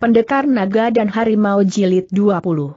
Pendekar Naga dan Harimau Jilid 20.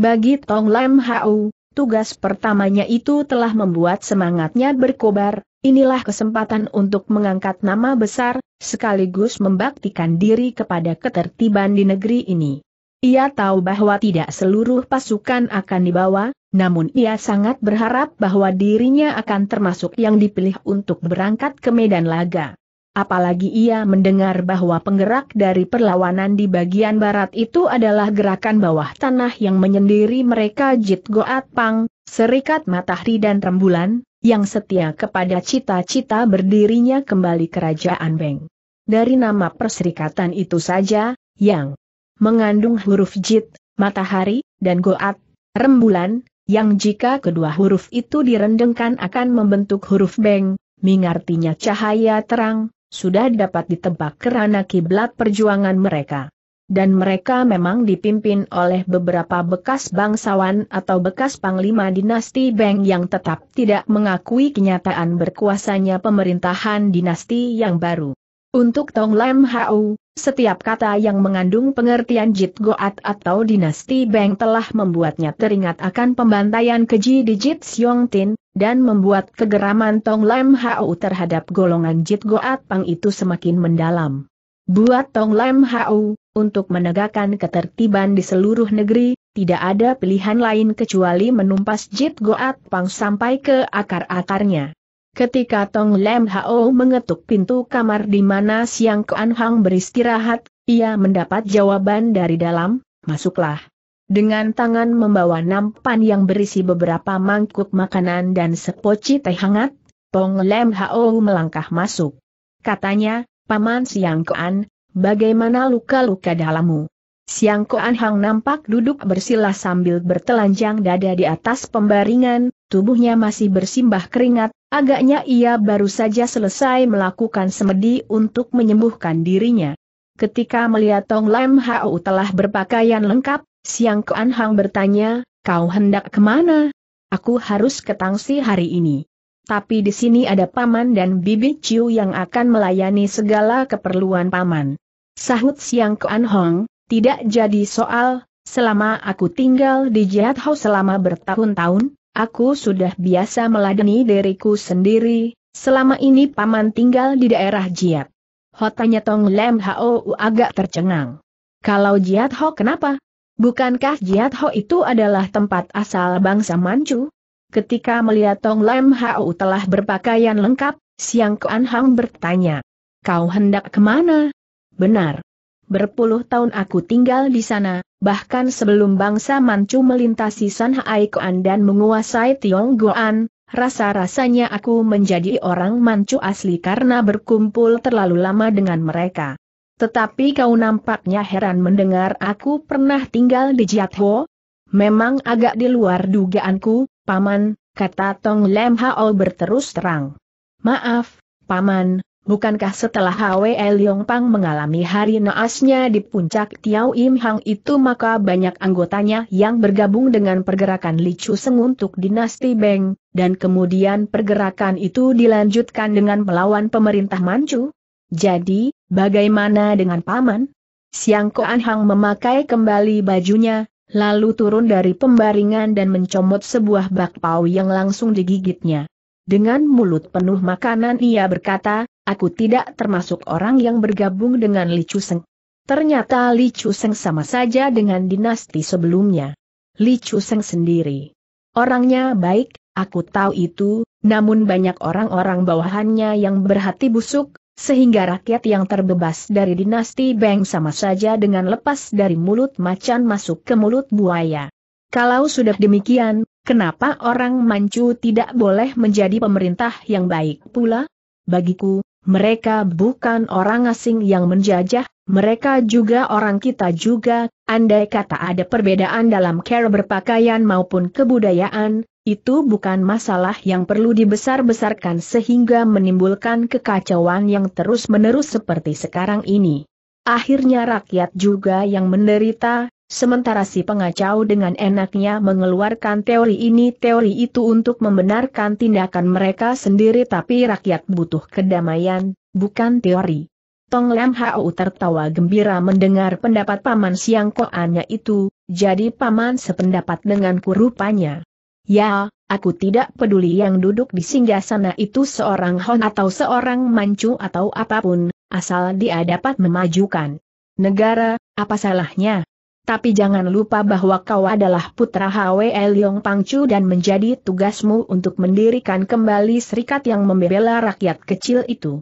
Bagi Tong Lam Hau, tugas pertamanya itu telah membuat semangatnya berkobar, inilah kesempatan untuk mengangkat nama besar, sekaligus membaktikan diri kepada ketertiban di negeri ini. Ia tahu bahwa tidak seluruh pasukan akan dibawa, namun ia sangat berharap bahwa dirinya akan termasuk yang dipilih untuk berangkat ke Medan Laga. Apalagi ia mendengar bahwa penggerak dari perlawanan di bagian barat itu adalah gerakan bawah tanah yang menyendiri mereka Jit Goat Pang, Serikat Matahari dan Rembulan, yang setia kepada cita-cita berdirinya kembali kerajaan Beng. Dari nama perserikatan itu saja, yang mengandung huruf Jit, Matahari, dan Goat, Rembulan, yang jika kedua huruf itu direndengkan akan membentuk huruf Beng, Ming artinya cahaya terang, sudah dapat ditebak kerana kiblat perjuangan mereka. Dan mereka memang dipimpin oleh beberapa bekas bangsawan atau bekas panglima dinasti Beng yang tetap tidak mengakui kenyataan berkuasanya pemerintahan dinasti yang baru. Untuk Tong Lam Hau, setiap kata yang mengandung pengertian Jit Goat atau dinasti Beng telah membuatnya teringat akan pembantaian keji di Jit Siong Tin, dan membuat kegeraman Tong Lam Hao terhadap golongan Jit Goat Pang itu semakin mendalam. Buat Tong Lam Hao, untuk menegakkan ketertiban di seluruh negeri, tidak ada pilihan lain kecuali menumpas Jit Goat Pang sampai ke akar-akarnya. Ketika Tong Lam Hao mengetuk pintu kamar di mana Siang Kuan Hang beristirahat, ia mendapat jawaban dari dalam, masuklah. Dengan tangan membawa nampan yang berisi beberapa mangkuk makanan dan sepoci teh hangat, Tong Lem Hao melangkah masuk. Katanya, Paman Siang Koan, bagaimana luka-luka dalammu? Siang Koan Hang nampak duduk bersila sambil bertelanjang dada di atas pembaringan, tubuhnya masih bersimbah keringat, agaknya ia baru saja selesai melakukan semedi untuk menyembuhkan dirinya. Ketika melihat Tong Lem Hao telah berpakaian lengkap, Siang Kuan Hang bertanya, kau hendak kemana? Aku harus ke Tangsi hari ini. Tapi di sini ada paman dan bibi Ciu yang akan melayani segala keperluan paman. Sahut Siang Kuan Hong, tidak jadi soal, selama aku tinggal di Jiat Hao selama bertahun-tahun, aku sudah biasa meladeni diriku sendiri, selama ini paman tinggal di daerah Jiat. Hotanya Tong Lem Hao agak tercengang. Kalau Jiat Ho kenapa? Bukankah Jiat Ho itu adalah tempat asal bangsa Manchu? Ketika melihat Tong Lam Hao telah berpakaian lengkap, Siang Kuan Hang bertanya. Kau hendak kemana? Benar. Berpuluh tahun aku tinggal di sana, bahkan sebelum bangsa Manchu melintasi Hai Kuan dan menguasai Tiong Goan, rasa-rasanya aku menjadi orang Manchu asli karena berkumpul terlalu lama dengan mereka. Tetapi kau nampaknya heran mendengar aku pernah tinggal di Jiatho? Memang agak di luar dugaanku, Paman, kata Tong Lem Hao berterus terang. Maaf, Paman, Bukankah setelah Hwe Leong Pang mengalami hari naasnya di puncak Tiao Im Hang itu maka banyak anggotanya yang bergabung dengan pergerakan Licu Seng untuk dinasti Beng, dan kemudian pergerakan itu dilanjutkan dengan melawan pemerintah Manchu? Jadi, Bagaimana dengan paman? Siang Koan Hang memakai kembali bajunya, lalu turun dari pembaringan dan mencomot sebuah bakpao yang langsung digigitnya. Dengan mulut penuh makanan ia berkata, aku tidak termasuk orang yang bergabung dengan Li Seng. Ternyata Li Seng sama saja dengan dinasti sebelumnya. Li Seng sendiri. Orangnya baik, aku tahu itu, namun banyak orang-orang bawahannya yang berhati busuk, sehingga rakyat yang terbebas dari dinasti Beng sama saja dengan lepas dari mulut macan masuk ke mulut buaya. Kalau sudah demikian, kenapa orang Manchu tidak boleh menjadi pemerintah yang baik pula? Bagiku, mereka bukan orang asing yang menjajah, mereka juga orang kita juga, andai kata ada perbedaan dalam cara berpakaian maupun kebudayaan, itu bukan masalah yang perlu dibesar-besarkan sehingga menimbulkan kekacauan yang terus-menerus seperti sekarang ini. Akhirnya rakyat juga yang menderita, sementara si pengacau dengan enaknya mengeluarkan teori ini teori itu untuk membenarkan tindakan mereka sendiri tapi rakyat butuh kedamaian, bukan teori. Tong Lam Hau tertawa gembira mendengar pendapat Paman Siang Koannya itu, jadi Paman sependapat denganku rupanya. Ya, aku tidak peduli yang duduk di singgah sana itu seorang Hon atau seorang Manchu atau apapun, asal dia dapat memajukan negara, apa salahnya? Tapi jangan lupa bahwa kau adalah putra Hwe Leong Pangcu dan menjadi tugasmu untuk mendirikan kembali serikat yang membela rakyat kecil itu.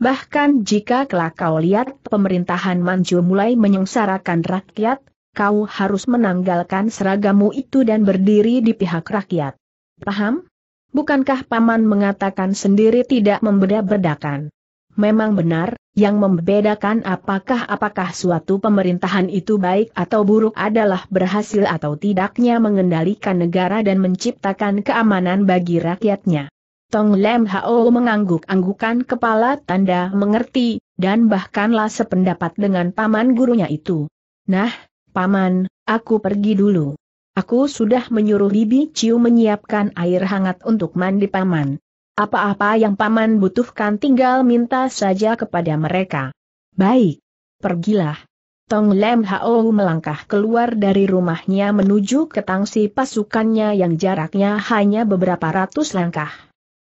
Bahkan jika kelak kau lihat pemerintahan Manchu mulai menyengsarakan rakyat, kau harus menanggalkan seragammu itu dan berdiri di pihak rakyat. Paham? Bukankah Paman mengatakan sendiri tidak membeda-bedakan? Memang benar, yang membedakan apakah apakah suatu pemerintahan itu baik atau buruk adalah berhasil atau tidaknya mengendalikan negara dan menciptakan keamanan bagi rakyatnya. Tong Lem Hao mengangguk-anggukan kepala tanda mengerti, dan bahkanlah sependapat dengan paman gurunya itu. Nah, Paman, aku pergi dulu. Aku sudah menyuruh Bibi Ciu menyiapkan air hangat untuk mandi Paman. Apa-apa yang Paman butuhkan tinggal minta saja kepada mereka. Baik. Pergilah. Tong Lem Hao melangkah keluar dari rumahnya menuju ke tangsi pasukannya yang jaraknya hanya beberapa ratus langkah.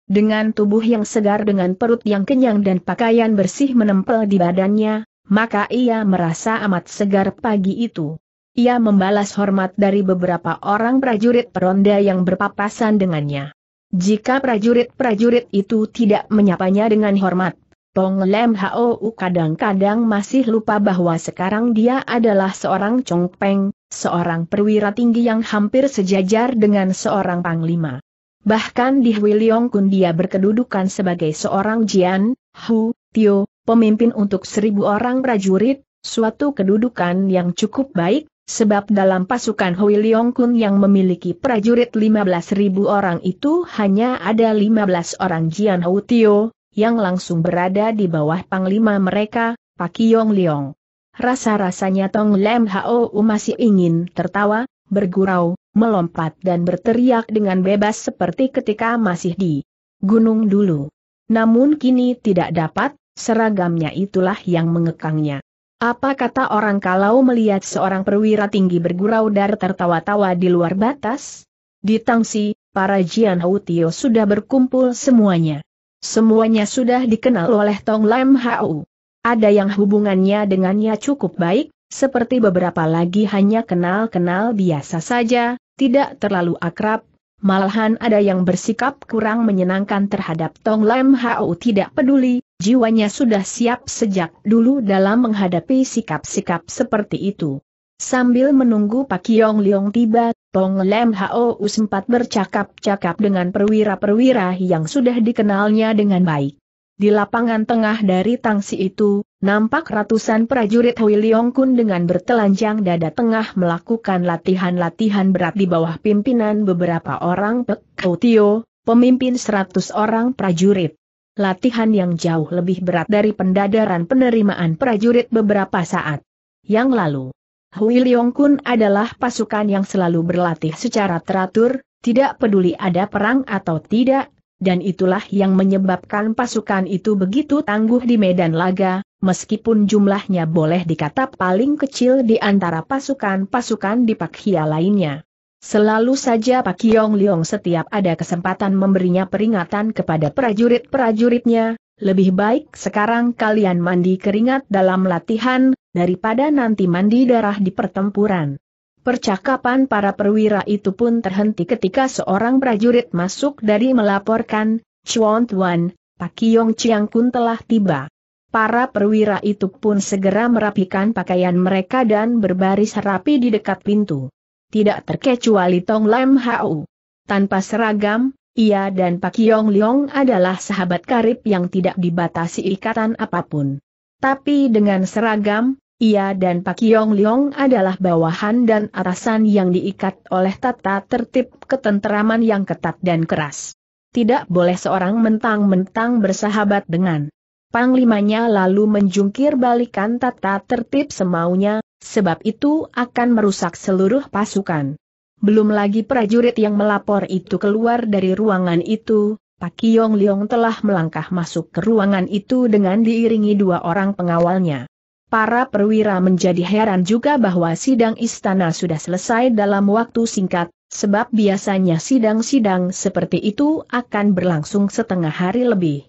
Dengan tubuh yang segar dengan perut yang kenyang dan pakaian bersih menempel di badannya, maka ia merasa amat segar pagi itu. Ia membalas hormat dari beberapa orang prajurit peronda yang berpapasan dengannya. Jika prajurit-prajurit itu tidak menyapanya dengan hormat, Tong Lem Hou kadang-kadang masih lupa bahwa sekarang dia adalah seorang Chong Peng, seorang perwira tinggi yang hampir sejajar dengan seorang panglima. Bahkan di Leong Kun dia berkedudukan sebagai seorang Jian, Hu, Tio, pemimpin untuk seribu orang prajurit, suatu kedudukan yang cukup baik, sebab dalam pasukan Hui Leong Kun yang memiliki prajurit ribu orang itu hanya ada 15 orang Jian Hou Tio, yang langsung berada di bawah panglima mereka, Pak Yong Leong. Rasa-rasanya Tong Lem Hao masih ingin tertawa, bergurau, melompat dan berteriak dengan bebas seperti ketika masih di gunung dulu. Namun kini tidak dapat, seragamnya itulah yang mengekangnya. Apa kata orang kalau melihat seorang perwira tinggi bergurau dar tertawa-tawa di luar batas? Di Tangsi, para Jian Tio sudah berkumpul semuanya. Semuanya sudah dikenal oleh Tong Lam Hau. Ada yang hubungannya dengannya cukup baik, seperti beberapa lagi hanya kenal-kenal biasa saja, tidak terlalu akrab, Malahan ada yang bersikap kurang menyenangkan terhadap Tong Lam Hao tidak peduli, jiwanya sudah siap sejak dulu dalam menghadapi sikap-sikap seperti itu. Sambil menunggu Pak Yong Leong tiba, Tong Lam Hao sempat bercakap-cakap dengan perwira-perwira yang sudah dikenalnya dengan baik. Di lapangan tengah dari tangsi itu, Nampak ratusan prajurit Hui Leong Kun dengan bertelanjang dada tengah melakukan latihan-latihan berat di bawah pimpinan beberapa orang Pek Tio, pemimpin seratus orang prajurit. Latihan yang jauh lebih berat dari pendadaran penerimaan prajurit beberapa saat yang lalu. Hui Leong Kun adalah pasukan yang selalu berlatih secara teratur, tidak peduli ada perang atau tidak, dan itulah yang menyebabkan pasukan itu begitu tangguh di medan laga, meskipun jumlahnya boleh dikata paling kecil di antara pasukan-pasukan di Pakhia lainnya. Selalu saja Pak Yong Leong setiap ada kesempatan memberinya peringatan kepada prajurit-prajuritnya, lebih baik sekarang kalian mandi keringat dalam latihan, daripada nanti mandi darah di pertempuran. Percakapan para perwira itu pun terhenti ketika seorang prajurit masuk dari melaporkan, Chuan Tuan, Yong Chiang Kun telah tiba. Para perwira itu pun segera merapikan pakaian mereka dan berbaris rapi di dekat pintu. Tidak terkecuali Tong Lam Hau. Tanpa seragam, ia dan Pak Yong Leong adalah sahabat karib yang tidak dibatasi ikatan apapun. Tapi dengan seragam, ia dan Pak Yong Leong adalah bawahan dan atasan yang diikat oleh tata tertib ketenteraman yang ketat dan keras. Tidak boleh seorang mentang-mentang bersahabat dengan Panglimanya lalu menjungkir balikan tata tertib semaunya, sebab itu akan merusak seluruh pasukan. Belum lagi prajurit yang melapor itu keluar dari ruangan itu, Pak Yong Leong telah melangkah masuk ke ruangan itu dengan diiringi dua orang pengawalnya. Para perwira menjadi heran juga bahwa sidang istana sudah selesai dalam waktu singkat, sebab biasanya sidang-sidang seperti itu akan berlangsung setengah hari lebih.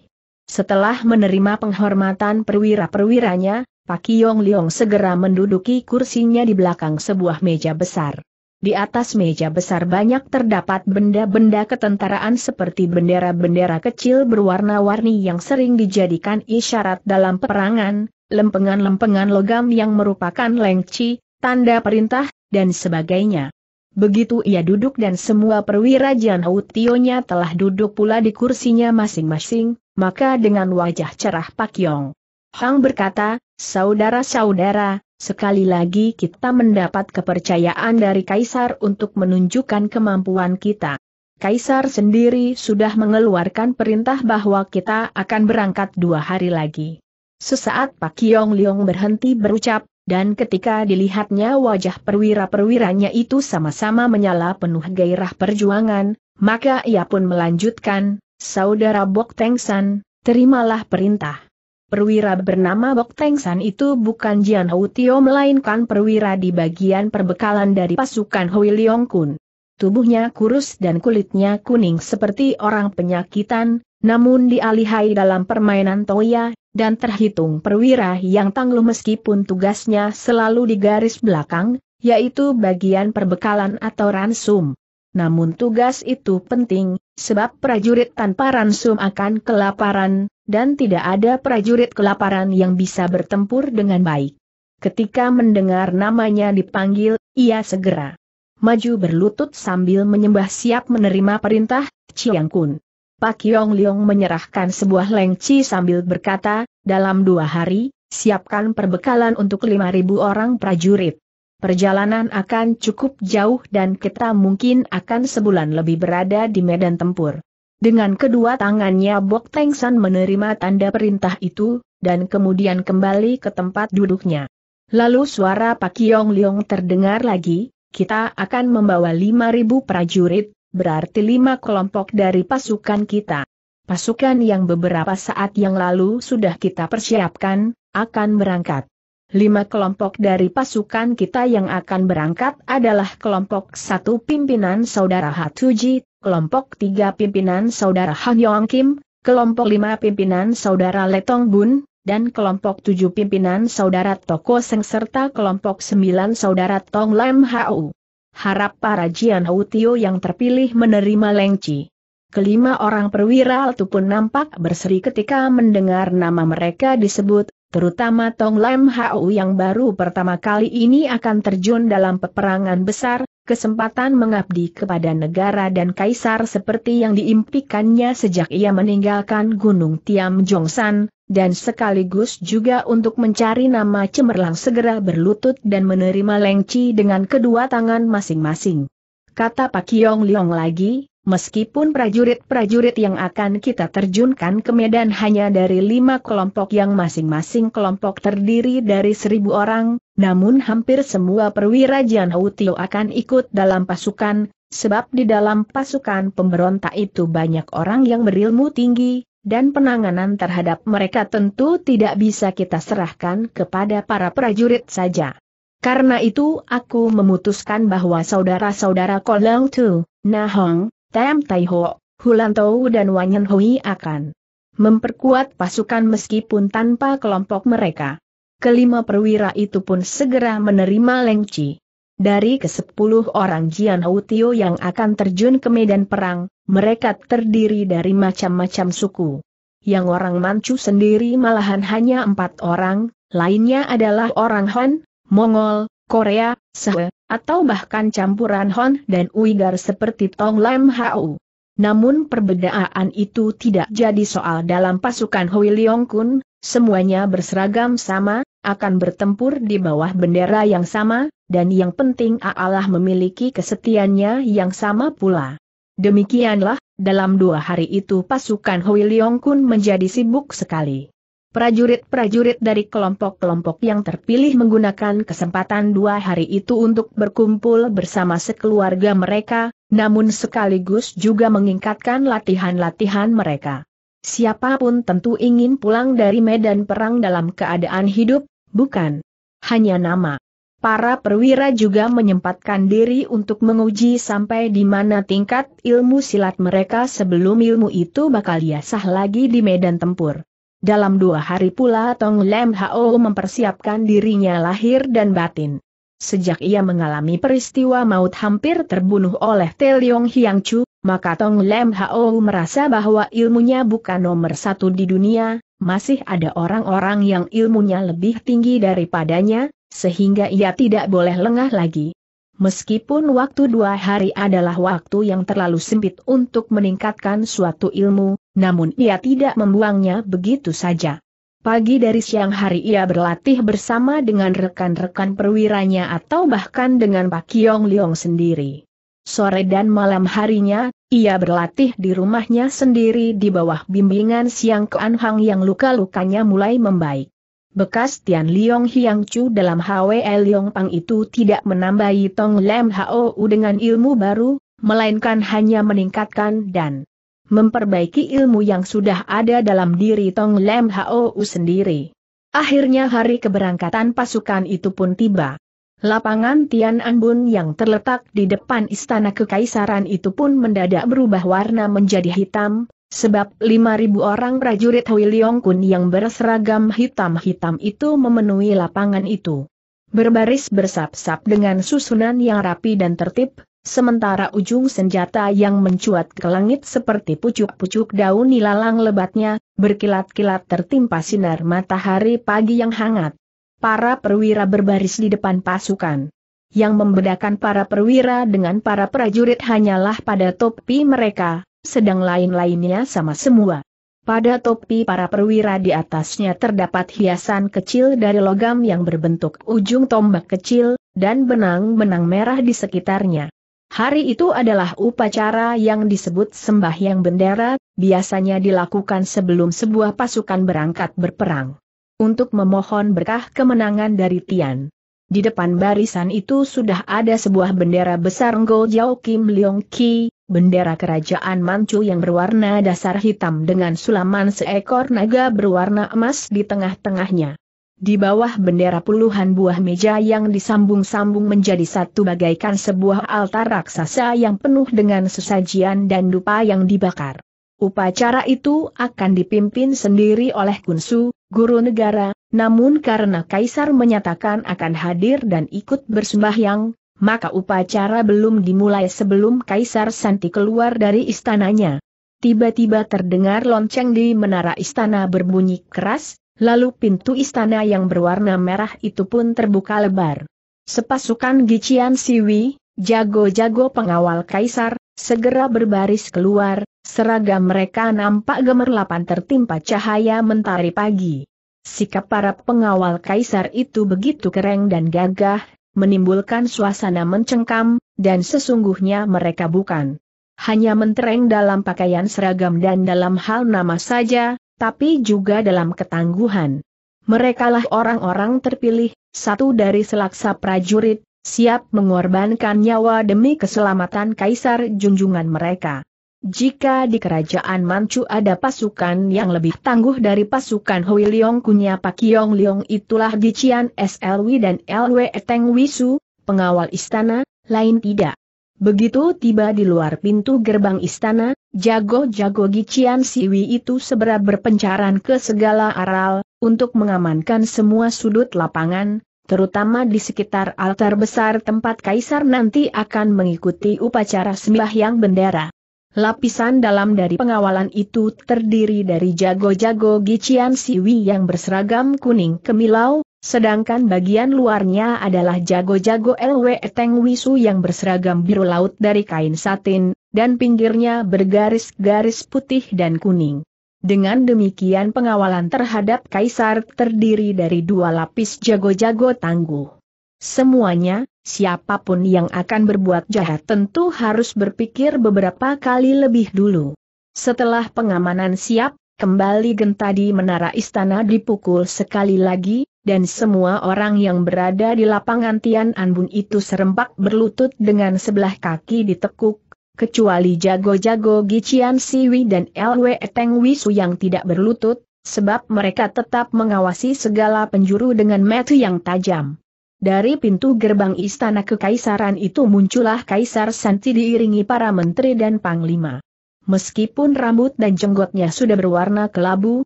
Setelah menerima penghormatan perwira-perwiranya, Pak Yong Leong segera menduduki kursinya di belakang sebuah meja besar. Di atas meja besar banyak terdapat benda-benda ketentaraan seperti bendera-bendera kecil berwarna-warni yang sering dijadikan isyarat dalam peperangan, lempengan-lempengan logam yang merupakan lengci, tanda perintah, dan sebagainya. Begitu ia duduk dan semua perwira Jian Tionya telah duduk pula di kursinya masing-masing, maka dengan wajah cerah Pak Yong. Hang berkata, saudara-saudara, Sekali lagi kita mendapat kepercayaan dari Kaisar untuk menunjukkan kemampuan kita. Kaisar sendiri sudah mengeluarkan perintah bahwa kita akan berangkat dua hari lagi. Sesaat Pak Yong Leong berhenti berucap, dan ketika dilihatnya wajah perwira-perwiranya itu sama-sama menyala penuh gairah perjuangan, maka ia pun melanjutkan, Saudara Bok San, terimalah perintah. Perwira bernama Bok Teng San itu bukan Jian Hou Tio melainkan perwira di bagian perbekalan dari pasukan Hui Leong Kun. Tubuhnya kurus dan kulitnya kuning seperti orang penyakitan, namun dialihai dalam permainan toya, dan terhitung perwira yang tangguh meskipun tugasnya selalu di garis belakang, yaitu bagian perbekalan atau ransum. Namun tugas itu penting, sebab prajurit tanpa ransum akan kelaparan, dan tidak ada prajurit kelaparan yang bisa bertempur dengan baik. Ketika mendengar namanya dipanggil, ia segera maju berlutut sambil menyembah siap menerima perintah, Chiang Kun. Pak Yong Leong menyerahkan sebuah lengci sambil berkata, dalam dua hari, siapkan perbekalan untuk 5.000 orang prajurit. Perjalanan akan cukup jauh dan kita mungkin akan sebulan lebih berada di medan tempur. Dengan kedua tangannya Bok Teng San menerima tanda perintah itu, dan kemudian kembali ke tempat duduknya. Lalu suara Pak Kiong Liong terdengar lagi, kita akan membawa 5.000 prajurit, berarti lima kelompok dari pasukan kita. Pasukan yang beberapa saat yang lalu sudah kita persiapkan, akan berangkat. Lima kelompok dari pasukan kita yang akan berangkat adalah kelompok satu pimpinan saudara Hatuji, kelompok tiga pimpinan saudara Han Yong Kim, kelompok lima pimpinan saudara Letong Bun, dan kelompok tujuh pimpinan saudara Toko Seng serta kelompok sembilan saudara Tong Lam Hau. Harap para Jian Hau Tio yang terpilih menerima lengci. Kelima orang perwira itu pun nampak berseri ketika mendengar nama mereka disebut, terutama Tong Lam Hau yang baru pertama kali ini akan terjun dalam peperangan besar, kesempatan mengabdi kepada negara dan kaisar seperti yang diimpikannya sejak ia meninggalkan Gunung Tiam Jongsan, dan sekaligus juga untuk mencari nama cemerlang segera berlutut dan menerima lengci dengan kedua tangan masing-masing. Kata Pak Kiong Liong lagi, Meskipun prajurit-prajurit yang akan kita terjunkan ke Medan hanya dari lima kelompok yang masing-masing kelompok terdiri dari seribu orang, namun hampir semua perwira Jian Tio akan ikut dalam pasukan, sebab di dalam pasukan pemberontak itu banyak orang yang berilmu tinggi, dan penanganan terhadap mereka tentu tidak bisa kita serahkan kepada para prajurit saja. Karena itu aku memutuskan bahwa saudara-saudara Kolong Tu, Nahong, Tam Taiho, Hulantou dan Wanyan Hui akan memperkuat pasukan meskipun tanpa kelompok mereka. Kelima perwira itu pun segera menerima lengci. Dari kesepuluh orang Jian Houtio yang akan terjun ke medan perang, mereka terdiri dari macam-macam suku. Yang orang Manchu sendiri malahan hanya empat orang, lainnya adalah orang Han, Mongol, Korea, Sehe, atau bahkan campuran Hon dan Uigar seperti Tong Lam Hau. Namun perbedaan itu tidak jadi soal dalam pasukan Hui Leong Kun, semuanya berseragam sama, akan bertempur di bawah bendera yang sama, dan yang penting Allah memiliki kesetiannya yang sama pula. Demikianlah, dalam dua hari itu pasukan Hui Leong Kun menjadi sibuk sekali. Prajurit-prajurit dari kelompok-kelompok yang terpilih menggunakan kesempatan dua hari itu untuk berkumpul bersama sekeluarga mereka, namun sekaligus juga mengingkatkan latihan-latihan mereka. Siapapun tentu ingin pulang dari medan perang dalam keadaan hidup, bukan hanya nama. Para perwira juga menyempatkan diri untuk menguji sampai di mana tingkat ilmu silat mereka sebelum ilmu itu bakal diasah lagi di medan tempur. Dalam dua hari pula Tong Lem Hao mempersiapkan dirinya lahir dan batin. Sejak ia mengalami peristiwa maut hampir terbunuh oleh Te Leong Hiang Chu, maka Tong Lem Hao merasa bahwa ilmunya bukan nomor satu di dunia, masih ada orang-orang yang ilmunya lebih tinggi daripadanya, sehingga ia tidak boleh lengah lagi. Meskipun waktu dua hari adalah waktu yang terlalu sempit untuk meningkatkan suatu ilmu, namun ia tidak membuangnya begitu saja. Pagi dari siang hari ia berlatih bersama dengan rekan-rekan perwiranya atau bahkan dengan Pak Kiong Liong sendiri. Sore dan malam harinya, ia berlatih di rumahnya sendiri di bawah bimbingan Siang ke Hang yang luka-lukanya mulai membaik. Bekas Tian Liong Hiang Chu dalam HWE Liong Pang itu tidak menambahi Tong Lem Hou dengan ilmu baru, melainkan hanya meningkatkan dan memperbaiki ilmu yang sudah ada dalam diri Tong Lem Hou sendiri. Akhirnya hari keberangkatan pasukan itu pun tiba. Lapangan Tian Anbun yang terletak di depan istana kekaisaran itu pun mendadak berubah warna menjadi hitam, sebab 5.000 orang prajurit Hui Leong Kun yang berseragam hitam-hitam itu memenuhi lapangan itu. Berbaris bersap-sap dengan susunan yang rapi dan tertib, Sementara ujung senjata yang mencuat ke langit seperti pucuk-pucuk daun nilalang lebatnya, berkilat-kilat tertimpa sinar matahari pagi yang hangat. Para perwira berbaris di depan pasukan. Yang membedakan para perwira dengan para prajurit hanyalah pada topi mereka, sedang lain-lainnya sama semua. Pada topi para perwira di atasnya terdapat hiasan kecil dari logam yang berbentuk ujung tombak kecil, dan benang-benang merah di sekitarnya. Hari itu adalah upacara yang disebut sembahyang bendera, biasanya dilakukan sebelum sebuah pasukan berangkat berperang. Untuk memohon berkah kemenangan dari Tian. Di depan barisan itu sudah ada sebuah bendera besar Ngo Jiao Kim Leong Ki, bendera kerajaan Manchu yang berwarna dasar hitam dengan sulaman seekor naga berwarna emas di tengah-tengahnya. Di bawah bendera puluhan buah meja yang disambung-sambung menjadi satu bagaikan sebuah altar raksasa yang penuh dengan sesajian dan dupa yang dibakar. Upacara itu akan dipimpin sendiri oleh Kunsu, guru negara, namun karena Kaisar menyatakan akan hadir dan ikut bersembahyang, maka upacara belum dimulai sebelum Kaisar Santi keluar dari istananya. Tiba-tiba terdengar lonceng di menara istana berbunyi keras, Lalu pintu istana yang berwarna merah itu pun terbuka lebar. Sepasukan Gician Siwi, jago-jago pengawal kaisar, segera berbaris keluar, seragam mereka nampak gemerlapan tertimpa cahaya mentari pagi. Sikap para pengawal kaisar itu begitu kereng dan gagah, menimbulkan suasana mencengkam, dan sesungguhnya mereka bukan. Hanya mentereng dalam pakaian seragam dan dalam hal nama saja, tapi juga dalam ketangguhan. Merekalah orang-orang terpilih, satu dari selaksa prajurit, siap mengorbankan nyawa demi keselamatan kaisar junjungan mereka. Jika di kerajaan Manchu ada pasukan yang lebih tangguh dari pasukan Hui Leong Kunya Pak Yong Leong itulah Gichian SLW dan LW Eteng Wisu, pengawal istana, lain tidak. Begitu tiba di luar pintu gerbang istana, Jago-jago Gician Siwi itu segera berpencaran ke segala aral, untuk mengamankan semua sudut lapangan, terutama di sekitar altar besar tempat kaisar nanti akan mengikuti upacara yang bendera. Lapisan dalam dari pengawalan itu terdiri dari jago-jago Gician Siwi yang berseragam kuning kemilau, Sedangkan bagian luarnya adalah jago-jago LW Eteng Wisu yang berseragam biru laut dari kain satin, dan pinggirnya bergaris-garis putih dan kuning. Dengan demikian pengawalan terhadap kaisar terdiri dari dua lapis jago-jago tangguh. Semuanya, siapapun yang akan berbuat jahat tentu harus berpikir beberapa kali lebih dulu. Setelah pengamanan siap, Kembali gentadi menara istana dipukul sekali lagi, dan semua orang yang berada di lapangan Tian Anbun itu serempak berlutut dengan sebelah kaki ditekuk, kecuali jago-jago Gician Siwi dan Lwe Eteng Wisu yang tidak berlutut, sebab mereka tetap mengawasi segala penjuru dengan metu yang tajam. Dari pintu gerbang istana kekaisaran itu muncullah Kaisar Santi diiringi para menteri dan panglima. Meskipun rambut dan jenggotnya sudah berwarna kelabu,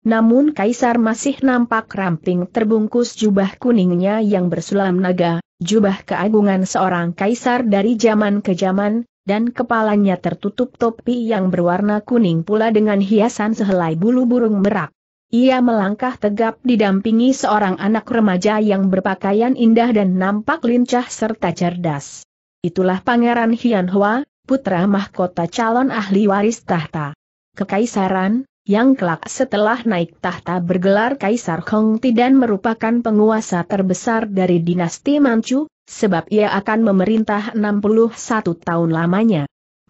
namun kaisar masih nampak ramping terbungkus jubah kuningnya yang bersulam naga, jubah keagungan seorang kaisar dari zaman ke zaman, dan kepalanya tertutup topi yang berwarna kuning pula dengan hiasan sehelai bulu burung merak. Ia melangkah tegap didampingi seorang anak remaja yang berpakaian indah dan nampak lincah serta cerdas. Itulah Pangeran Hian Hua, putra mahkota calon ahli waris tahta. Kekaisaran, yang kelak setelah naik tahta bergelar Kaisar Hong dan merupakan penguasa terbesar dari dinasti Manchu, sebab ia akan memerintah 61 tahun lamanya.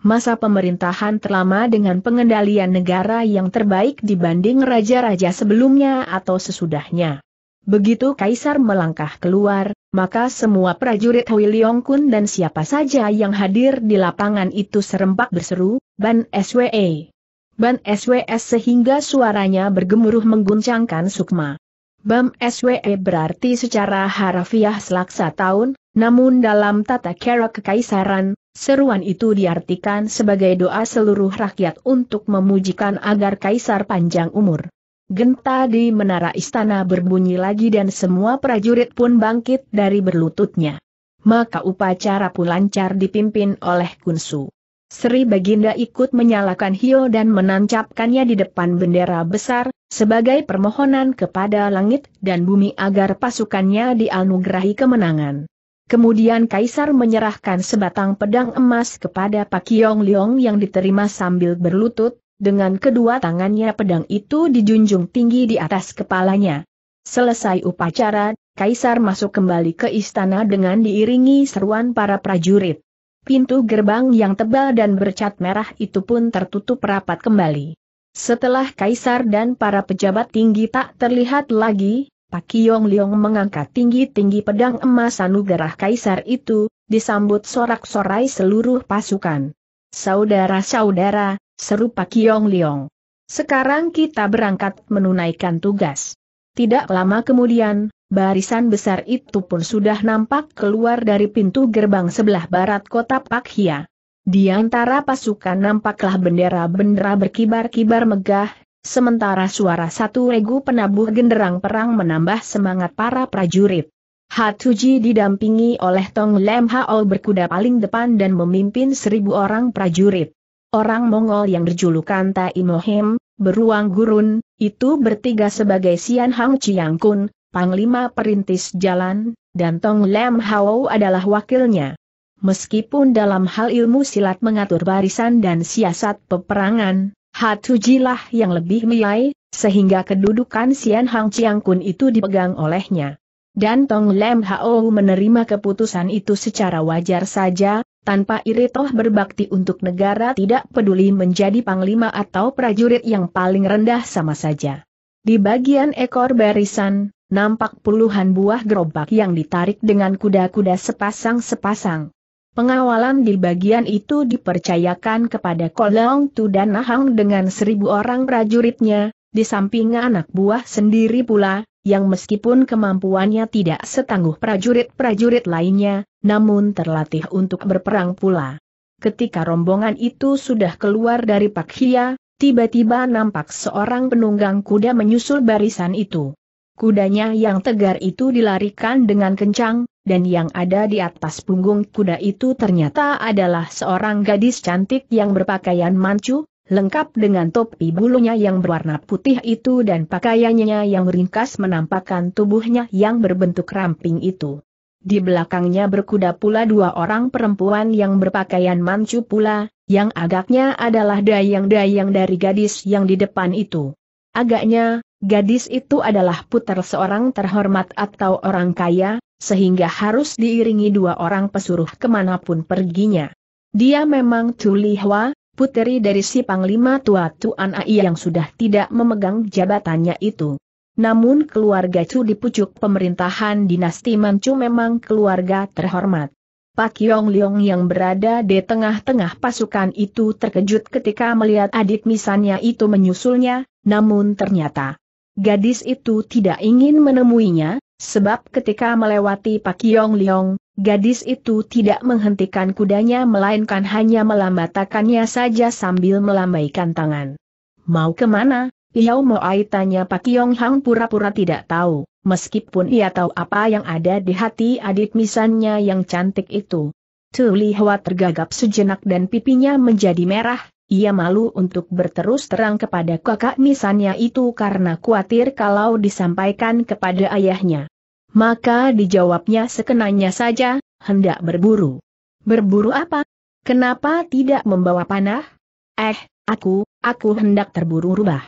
Masa pemerintahan terlama dengan pengendalian negara yang terbaik dibanding raja-raja sebelumnya atau sesudahnya. Begitu Kaisar melangkah keluar, maka semua prajurit Hui Leong Kun dan siapa saja yang hadir di lapangan itu serempak berseru, Ban SWE. Ban SWS e! sehingga suaranya bergemuruh mengguncangkan sukma. Bam SWE berarti secara harafiah selaksa tahun, namun dalam tata kera kekaisaran, seruan itu diartikan sebagai doa seluruh rakyat untuk memujikan agar kaisar panjang umur. Genta di menara istana berbunyi lagi dan semua prajurit pun bangkit dari berlututnya. Maka upacara pun lancar dipimpin oleh Kunsu. Sri Baginda ikut menyalakan hio dan menancapkannya di depan bendera besar, sebagai permohonan kepada langit dan bumi agar pasukannya dianugerahi kemenangan. Kemudian Kaisar menyerahkan sebatang pedang emas kepada Pak Yong Leong yang diterima sambil berlutut, dengan kedua tangannya pedang itu dijunjung tinggi di atas kepalanya. Selesai upacara, Kaisar masuk kembali ke istana dengan diiringi seruan para prajurit. Pintu gerbang yang tebal dan bercat merah itu pun tertutup rapat kembali. Setelah kaisar dan para pejabat tinggi tak terlihat lagi, Pak Yong Leong mengangkat tinggi-tinggi pedang emas anugerah kaisar itu, disambut sorak-sorai seluruh pasukan. Saudara-saudara, Serupa Pak Liong. Sekarang kita berangkat menunaikan tugas. Tidak lama kemudian, barisan besar itu pun sudah nampak keluar dari pintu gerbang sebelah barat kota Pakhia. Di antara pasukan nampaklah bendera-bendera berkibar-kibar megah, sementara suara satu regu penabuh genderang perang menambah semangat para prajurit. Hatuji didampingi oleh Tong Lem Hao berkuda paling depan dan memimpin seribu orang prajurit. Orang Mongol yang berjulukan Tai Mohem, beruang gurun, itu bertiga sebagai Sian Hang Chiang Kun, Panglima Perintis Jalan, dan Tong Lam Hao adalah wakilnya. Meskipun dalam hal ilmu silat mengatur barisan dan siasat peperangan, Hatujilah yang lebih milai, sehingga kedudukan Sian Hang Chiang Kun itu dipegang olehnya. Dan Tong Lam Hao menerima keputusan itu secara wajar saja, tanpa iri toh berbakti untuk negara tidak peduli menjadi panglima atau prajurit yang paling rendah sama saja. Di bagian ekor barisan, nampak puluhan buah gerobak yang ditarik dengan kuda-kuda sepasang-sepasang. Pengawalan di bagian itu dipercayakan kepada Kolong Tu dan Nahang dengan seribu orang prajuritnya, di samping anak buah sendiri pula, yang meskipun kemampuannya tidak setangguh prajurit-prajurit lainnya, namun terlatih untuk berperang pula. Ketika rombongan itu sudah keluar dari Pak Hia, tiba-tiba nampak seorang penunggang kuda menyusul barisan itu. Kudanya yang tegar itu dilarikan dengan kencang, dan yang ada di atas punggung kuda itu ternyata adalah seorang gadis cantik yang berpakaian mancu, lengkap dengan topi bulunya yang berwarna putih itu dan pakaiannya yang ringkas menampakkan tubuhnya yang berbentuk ramping itu. Di belakangnya berkuda pula dua orang perempuan yang berpakaian mancu pula, yang agaknya adalah dayang-dayang dari gadis yang di depan itu. Agaknya, gadis itu adalah putar seorang terhormat atau orang kaya, sehingga harus diiringi dua orang pesuruh kemanapun perginya. Dia memang hwa puteri dari si Panglima Tua Tuan Ai yang sudah tidak memegang jabatannya itu. Namun keluarga Chu di pucuk pemerintahan dinasti Manchu memang keluarga terhormat. Pak Yong Leong yang berada di tengah-tengah pasukan itu terkejut ketika melihat adik misannya itu menyusulnya, namun ternyata gadis itu tidak ingin menemuinya, Sebab ketika melewati Pak Yong Liong, gadis itu tidak menghentikan kudanya melainkan hanya melambatakannya saja sambil melambaikan tangan. Mau kemana? mau Moai tanya Yong Hang pura-pura tidak tahu, meskipun ia tahu apa yang ada di hati adik misannya yang cantik itu. Tu Hua tergagap sejenak dan pipinya menjadi merah, ia malu untuk berterus terang kepada kakak misannya itu karena khawatir kalau disampaikan kepada ayahnya. Maka dijawabnya sekenanya saja, hendak berburu. Berburu apa? Kenapa tidak membawa panah? Eh, aku, aku hendak terburu rubah.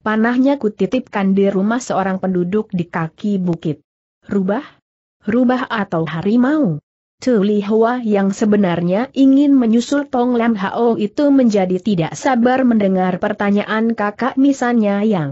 Panahnya kutitipkan di rumah seorang penduduk di kaki bukit. Rubah? Rubah atau harimau? Tuli Hua yang sebenarnya ingin menyusul Tong Lam Hao itu menjadi tidak sabar mendengar pertanyaan kakak misannya yang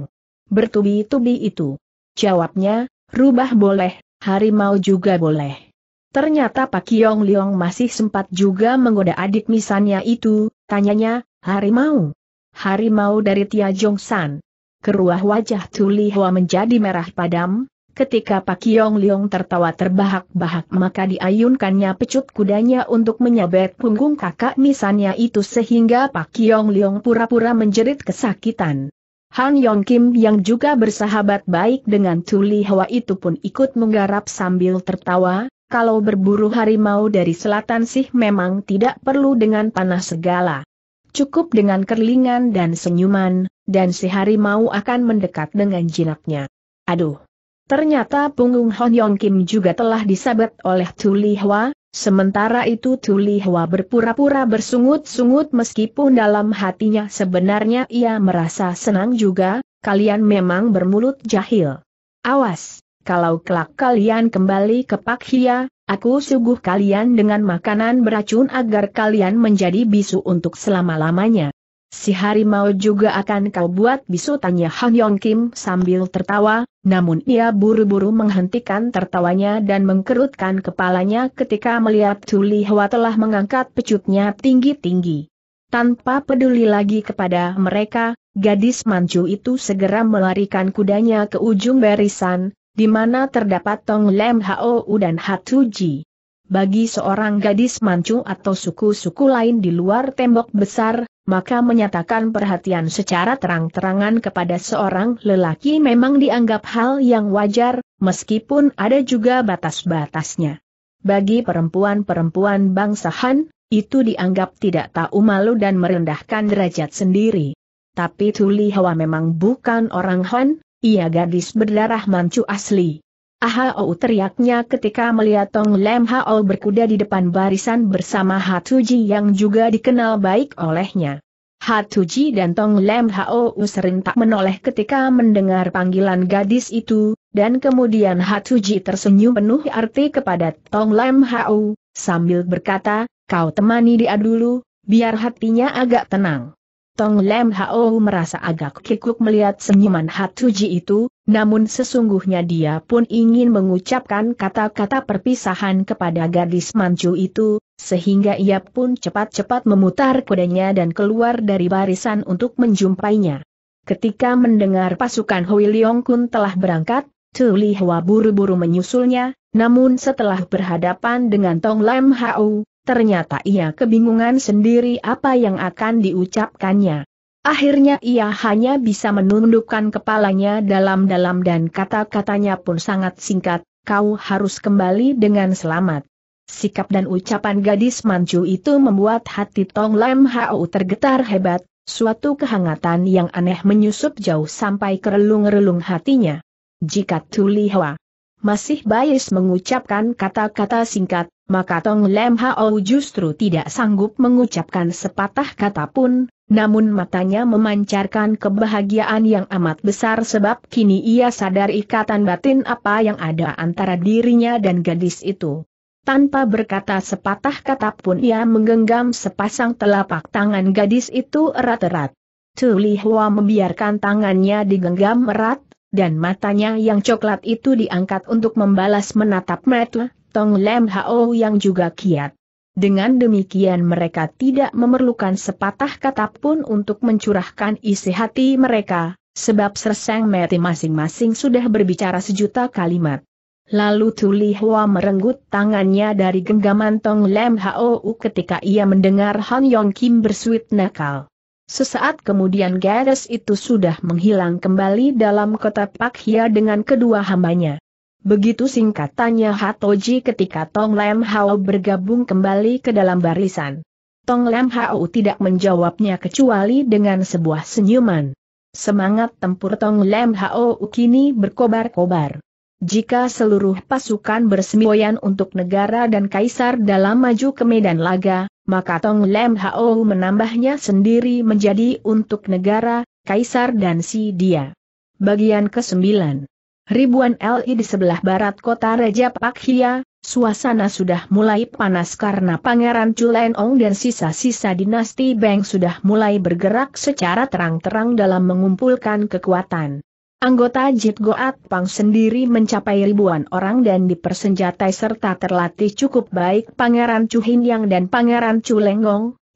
bertubi-tubi itu. Jawabnya, Rubah boleh, harimau juga boleh. Ternyata Pak Kiong Liong masih sempat juga menggoda adik misannya itu, tanyanya, harimau. Harimau dari Tia Jong San. Keruah wajah Tuli Hua menjadi merah padam, ketika Pak Kiong Liong tertawa terbahak-bahak maka diayunkannya pecut kudanya untuk menyabet punggung kakak misannya itu sehingga Pak Kiong Liong pura-pura menjerit kesakitan. Han Yong Kim yang juga bersahabat baik dengan Tuli Hwa itu pun ikut menggarap sambil tertawa, kalau berburu harimau dari selatan sih memang tidak perlu dengan panah segala. Cukup dengan kerlingan dan senyuman, dan si harimau akan mendekat dengan jinaknya. Aduh! Ternyata punggung Hon Yong Kim juga telah disabet oleh Tuli Hwa, Sementara itu Hua berpura-pura bersungut-sungut meskipun dalam hatinya sebenarnya ia merasa senang juga, kalian memang bermulut jahil. Awas, kalau kelak kalian kembali ke Pak Hia, aku suguh kalian dengan makanan beracun agar kalian menjadi bisu untuk selama-lamanya. Si harimau juga akan kau buat bisu tanya Han Yong Kim sambil tertawa, namun ia buru-buru menghentikan tertawanya dan mengkerutkan kepalanya ketika melihat Tuli Hwa telah mengangkat pecutnya tinggi-tinggi. Tanpa peduli lagi kepada mereka, gadis mancung itu segera melarikan kudanya ke ujung barisan, di mana terdapat Tong Lem Hao dan Hatu Ji. Bagi seorang gadis mancu atau suku-suku lain di luar tembok besar, maka menyatakan perhatian secara terang-terangan kepada seorang lelaki memang dianggap hal yang wajar, meskipun ada juga batas-batasnya. Bagi perempuan-perempuan bangsa Han, itu dianggap tidak tahu malu dan merendahkan derajat sendiri. Tapi Tuli Hawa memang bukan orang Han, ia gadis berdarah mancu asli. Ahao teriaknya ketika melihat Tong Lem Hao berkuda di depan barisan bersama Hatuji yang juga dikenal baik olehnya. Hatuji dan Tong Lem Hao sering tak menoleh ketika mendengar panggilan gadis itu, dan kemudian Hatuji tersenyum penuh arti kepada Tong Lem Hao, sambil berkata, kau temani dia dulu, biar hatinya agak tenang. Tong Lem Hao merasa agak kikuk melihat senyuman Hatuji itu, namun sesungguhnya dia pun ingin mengucapkan kata-kata perpisahan kepada gadis mancu itu, sehingga ia pun cepat-cepat memutar kudanya dan keluar dari barisan untuk menjumpainya. Ketika mendengar pasukan Hui Leong Kun telah berangkat, Tu Li Hua buru-buru menyusulnya, namun setelah berhadapan dengan Tong Lam Hao, ternyata ia kebingungan sendiri apa yang akan diucapkannya. Akhirnya ia hanya bisa menundukkan kepalanya dalam-dalam dan kata-katanya pun sangat singkat, kau harus kembali dengan selamat. Sikap dan ucapan gadis mancu itu membuat hati Tong Lam Hao tergetar hebat, suatu kehangatan yang aneh menyusup jauh sampai ke relung-relung hatinya. Jika Tuli Hwa masih bias mengucapkan kata-kata singkat, maka Tong Lem Hao justru tidak sanggup mengucapkan sepatah kata pun, namun matanya memancarkan kebahagiaan yang amat besar sebab kini ia sadar ikatan batin apa yang ada antara dirinya dan gadis itu. Tanpa berkata sepatah kata pun ia menggenggam sepasang telapak tangan gadis itu erat-erat. Tuli Hua membiarkan tangannya digenggam erat dan matanya yang coklat itu diangkat untuk membalas menatap Matt, Tong Lem Hao yang juga kiat. Dengan demikian mereka tidak memerlukan sepatah kata pun untuk mencurahkan isi hati mereka, sebab serseng meti masing-masing sudah berbicara sejuta kalimat. Lalu Tuli Hua merenggut tangannya dari genggaman Tong Lem Ho ketika ia mendengar Han Yong Kim bersuit nakal. Sesaat kemudian garis itu sudah menghilang kembali dalam kota Hia dengan kedua hambanya. Begitu singkat tanya Hatoji ketika Tong Lam Hao bergabung kembali ke dalam barisan. Tong Lam Hao tidak menjawabnya kecuali dengan sebuah senyuman. Semangat tempur Tong Lam Hao kini berkobar-kobar. Jika seluruh pasukan bersemboyan untuk negara dan kaisar dalam maju ke medan laga, maka Tong Lem Hao menambahnya sendiri menjadi untuk negara, kaisar dan si dia. Bagian ke-9 Ribuan LI di sebelah barat kota Raja Hia, suasana sudah mulai panas karena Pangeran Chulen Ong dan sisa-sisa dinasti Beng sudah mulai bergerak secara terang-terang dalam mengumpulkan kekuatan. Anggota Jit Goat Pang sendiri mencapai ribuan orang dan dipersenjatai serta terlatih cukup baik Pangeran Chu Yang dan Pangeran Chu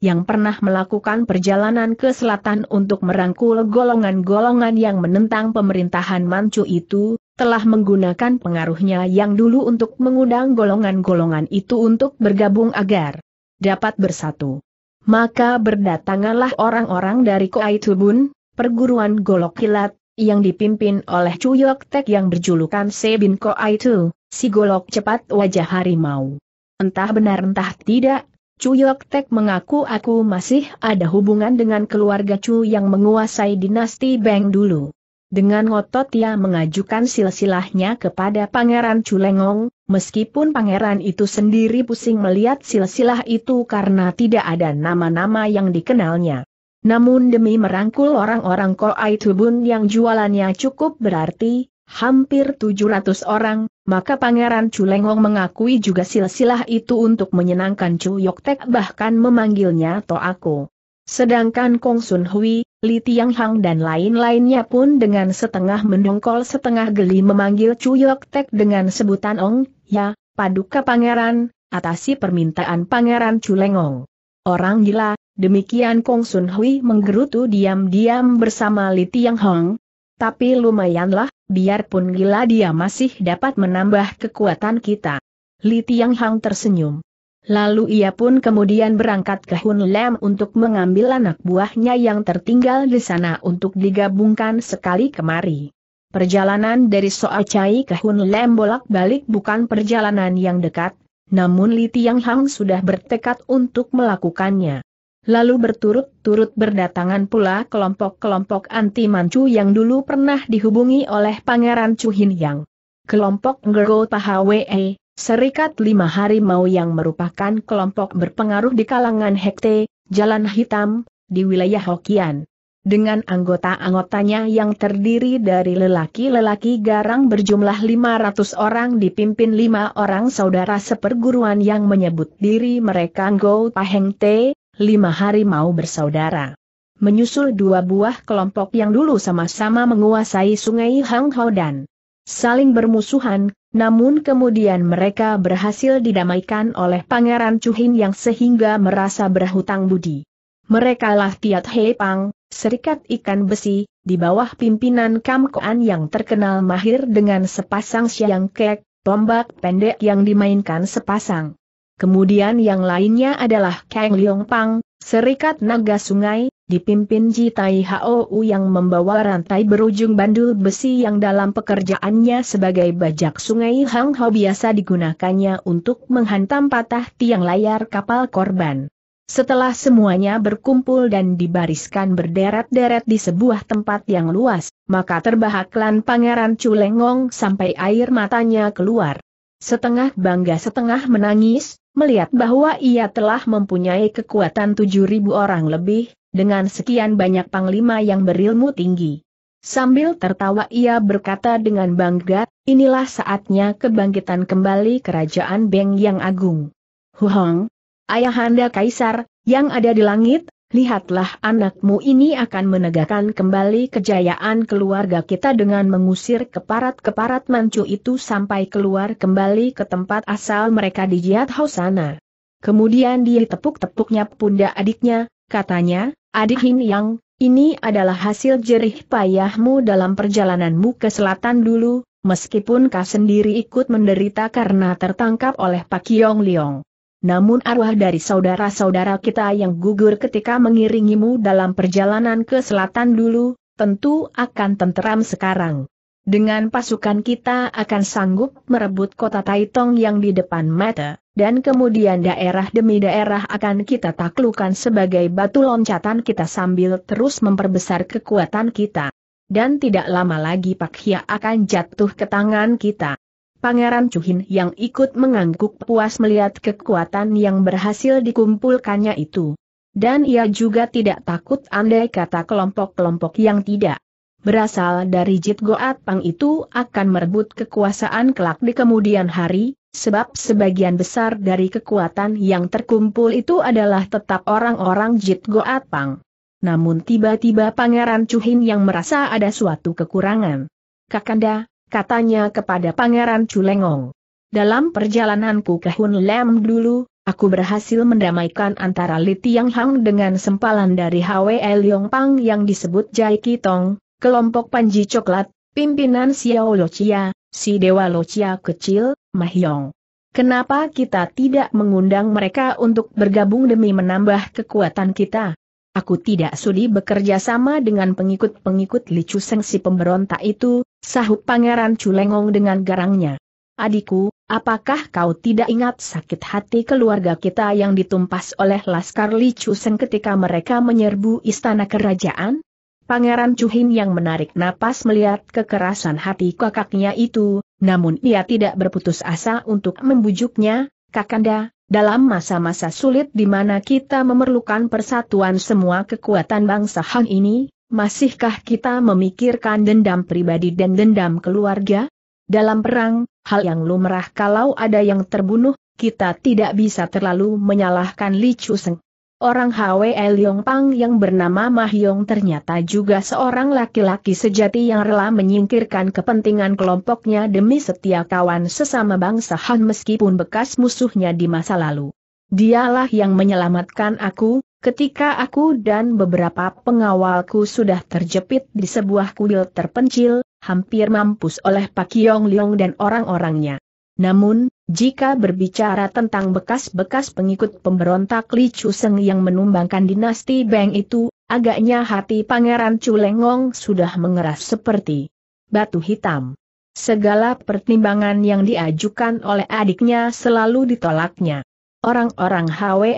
yang pernah melakukan perjalanan ke selatan untuk merangkul golongan-golongan yang menentang pemerintahan Manchu itu, telah menggunakan pengaruhnya yang dulu untuk mengundang golongan-golongan itu untuk bergabung agar dapat bersatu. Maka berdatanganlah orang-orang dari Koai Tubun, perguruan golok kilat, yang dipimpin oleh Cuyok Tek yang berjulukan Sebin Koai itu, si golok cepat wajah harimau. Entah benar entah tidak, Cuyok Tek mengaku aku masih ada hubungan dengan keluarga Cu yang menguasai dinasti Beng dulu. Dengan ngotot ia mengajukan silsilahnya kepada Pangeran Culengong, meskipun pangeran itu sendiri pusing melihat silsilah itu karena tidak ada nama-nama yang dikenalnya. Namun demi merangkul orang-orang Koai Tubun yang jualannya cukup berarti, hampir 700 orang, maka Pangeran Culengong mengakui juga silsilah itu untuk menyenangkan Chu Yoktek bahkan memanggilnya Toako. Sedangkan Kong Sun Hui, Li Tiang Hang dan lain-lainnya pun dengan setengah mendongkol setengah geli memanggil Chu Yoktek dengan sebutan Ong, ya, paduka pangeran, atasi permintaan pangeran Culengong. Orang gila, Demikian Kong Sun Hui menggerutu diam-diam bersama Li Tiang Hong. Tapi lumayanlah, biarpun gila dia masih dapat menambah kekuatan kita. Li Tiang Hong tersenyum. Lalu ia pun kemudian berangkat ke Hun Lam untuk mengambil anak buahnya yang tertinggal di sana untuk digabungkan sekali kemari. Perjalanan dari Soa Chai ke Hun Lam bolak-balik bukan perjalanan yang dekat, namun Li Tiang Hang sudah bertekad untuk melakukannya. Lalu berturut-turut berdatangan pula kelompok-kelompok anti Manchu yang dulu pernah dihubungi oleh Pangeran Chu Hin Yang. Kelompok Ngergo Pahawe, Serikat Lima Harimau yang merupakan kelompok berpengaruh di kalangan Hekte, Jalan Hitam, di wilayah Hokian. Dengan anggota-anggotanya yang terdiri dari lelaki-lelaki garang berjumlah 500 orang dipimpin lima orang saudara seperguruan yang menyebut diri mereka Ngo Pahengte, lima mau bersaudara. Menyusul dua buah kelompok yang dulu sama-sama menguasai sungai Hang dan Saling bermusuhan, namun kemudian mereka berhasil didamaikan oleh Pangeran Chu Hin yang sehingga merasa berhutang budi. Mereka lah Tiat Hei Pang, serikat ikan besi, di bawah pimpinan Kam Koan yang terkenal mahir dengan sepasang siang kek, tombak pendek yang dimainkan sepasang. Kemudian yang lainnya adalah Kang Leong Pang, Serikat Naga Sungai, dipimpin Ji Tai Hou yang membawa rantai berujung bandul besi yang dalam pekerjaannya sebagai bajak sungai Hang Hao biasa digunakannya untuk menghantam patah tiang layar kapal korban. Setelah semuanya berkumpul dan dibariskan berderet-deret di sebuah tempat yang luas, maka terbahaklan Pangeran Chulengong sampai air matanya keluar. Setengah bangga setengah menangis, melihat bahwa ia telah mempunyai kekuatan 7.000 orang lebih, dengan sekian banyak panglima yang berilmu tinggi. Sambil tertawa ia berkata dengan bangga, inilah saatnya kebangkitan kembali kerajaan Beng yang agung. Huhong, ayahanda kaisar, yang ada di langit, lihatlah anakmu ini akan menegakkan kembali kejayaan keluarga kita dengan mengusir keparat-keparat mancu itu sampai keluar kembali ke tempat asal mereka di Jihad Hosana. Kemudian dia tepuk-tepuknya pundak adiknya, katanya, adik Hin Yang, ini adalah hasil jerih payahmu dalam perjalananmu ke selatan dulu, meskipun kau sendiri ikut menderita karena tertangkap oleh Pak Yong Liong namun arwah dari saudara-saudara kita yang gugur ketika mengiringimu dalam perjalanan ke selatan dulu, tentu akan tenteram sekarang. Dengan pasukan kita akan sanggup merebut kota Taitong yang di depan mata, dan kemudian daerah demi daerah akan kita taklukan sebagai batu loncatan kita sambil terus memperbesar kekuatan kita. Dan tidak lama lagi Pak Hia akan jatuh ke tangan kita. Pangeran Cuhin yang ikut mengangguk puas melihat kekuatan yang berhasil dikumpulkannya itu. Dan ia juga tidak takut andai kata kelompok-kelompok yang tidak berasal dari Jit Goat Pang itu akan merebut kekuasaan kelak di kemudian hari, sebab sebagian besar dari kekuatan yang terkumpul itu adalah tetap orang-orang Jit Goat Pang. Namun tiba-tiba Pangeran Cuhin yang merasa ada suatu kekurangan. Kakanda, katanya kepada Pangeran Culengong. Dalam perjalananku ke Hun Lem dulu, aku berhasil mendamaikan antara Li Tiang Hang dengan sempalan dari Hwe Leong Pang yang disebut Jai Kitong, kelompok Panji Coklat, pimpinan Xiao Lochia, si Dewa Lochia kecil, Mahyong. Kenapa kita tidak mengundang mereka untuk bergabung demi menambah kekuatan kita? Aku tidak sudi bekerja sama dengan pengikut-pengikut Li Chuseng si pemberontak itu, Sahut Pangeran Culengong dengan garangnya. Adikku, apakah kau tidak ingat sakit hati keluarga kita yang ditumpas oleh Laskar Li Chuseng ketika mereka menyerbu istana kerajaan? Pangeran chuhin yang menarik napas melihat kekerasan hati kakaknya itu, namun ia tidak berputus asa untuk membujuknya, Kakanda, dalam masa-masa sulit di mana kita memerlukan persatuan semua kekuatan bangsa Han ini, Masihkah kita memikirkan dendam pribadi dan dendam keluarga? Dalam perang, hal yang lumrah kalau ada yang terbunuh, kita tidak bisa terlalu menyalahkan Li Chuseng. Orang Hwe Pang yang bernama Mah Yong ternyata juga seorang laki-laki sejati yang rela menyingkirkan kepentingan kelompoknya demi setia kawan sesama bangsa Han meskipun bekas musuhnya di masa lalu. Dialah yang menyelamatkan aku, Ketika aku dan beberapa pengawalku sudah terjepit di sebuah kuil terpencil, hampir mampus oleh Pak Yong Leong dan orang-orangnya. Namun, jika berbicara tentang bekas-bekas pengikut pemberontak Li Chuseng yang menumbangkan dinasti Beng itu, agaknya hati Pangeran Culengong sudah mengeras seperti batu hitam. Segala pertimbangan yang diajukan oleh adiknya selalu ditolaknya. Orang-orang Hwe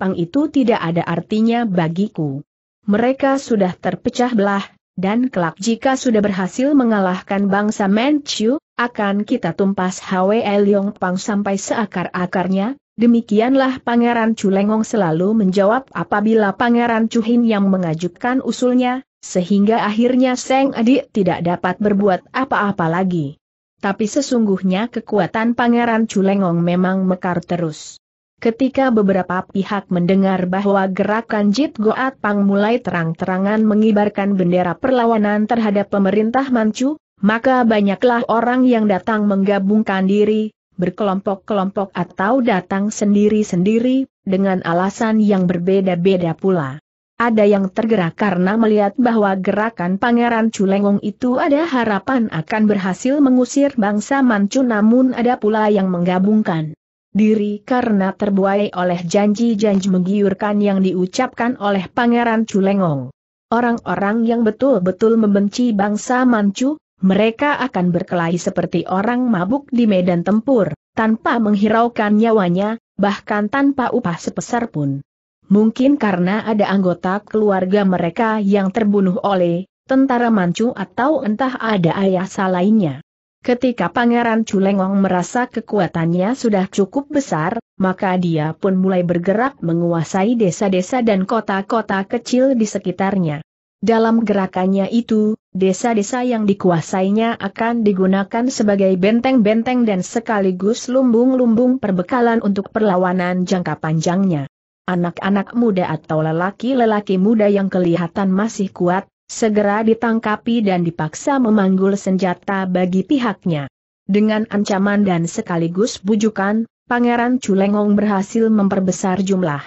Pang itu tidak ada artinya bagiku. Mereka sudah terpecah belah, dan kelak jika sudah berhasil mengalahkan bangsa Manchu, akan kita tumpas Hwe Pang sampai seakar-akarnya, demikianlah Pangeran Culengong selalu menjawab apabila Pangeran Cuhin yang mengajukan usulnya, sehingga akhirnya Seng Adik tidak dapat berbuat apa-apa lagi. Tapi sesungguhnya kekuatan Pangeran Culengong memang mekar terus. Ketika beberapa pihak mendengar bahwa gerakan Jit Goat Pang mulai terang-terangan mengibarkan bendera perlawanan terhadap pemerintah Manchu, maka banyaklah orang yang datang menggabungkan diri, berkelompok-kelompok atau datang sendiri-sendiri, dengan alasan yang berbeda-beda pula. Ada yang tergerak karena melihat bahwa gerakan Pangeran Culengong itu ada harapan akan berhasil mengusir bangsa Manchu namun ada pula yang menggabungkan diri karena terbuai oleh janji-janji menggiurkan yang diucapkan oleh Pangeran Culengong. Orang-orang yang betul-betul membenci bangsa Manchu, mereka akan berkelahi seperti orang mabuk di medan tempur, tanpa menghiraukan nyawanya, bahkan tanpa upah sepeser pun. Mungkin karena ada anggota keluarga mereka yang terbunuh oleh tentara Manchu atau entah ada ayah lainnya. Ketika Pangeran Culengong merasa kekuatannya sudah cukup besar, maka dia pun mulai bergerak menguasai desa-desa dan kota-kota kecil di sekitarnya. Dalam gerakannya itu, desa-desa yang dikuasainya akan digunakan sebagai benteng-benteng dan sekaligus lumbung-lumbung perbekalan untuk perlawanan jangka panjangnya. Anak-anak muda atau lelaki-lelaki muda yang kelihatan masih kuat, segera ditangkapi dan dipaksa memanggul senjata bagi pihaknya. Dengan ancaman dan sekaligus bujukan, Pangeran Culengong berhasil memperbesar jumlah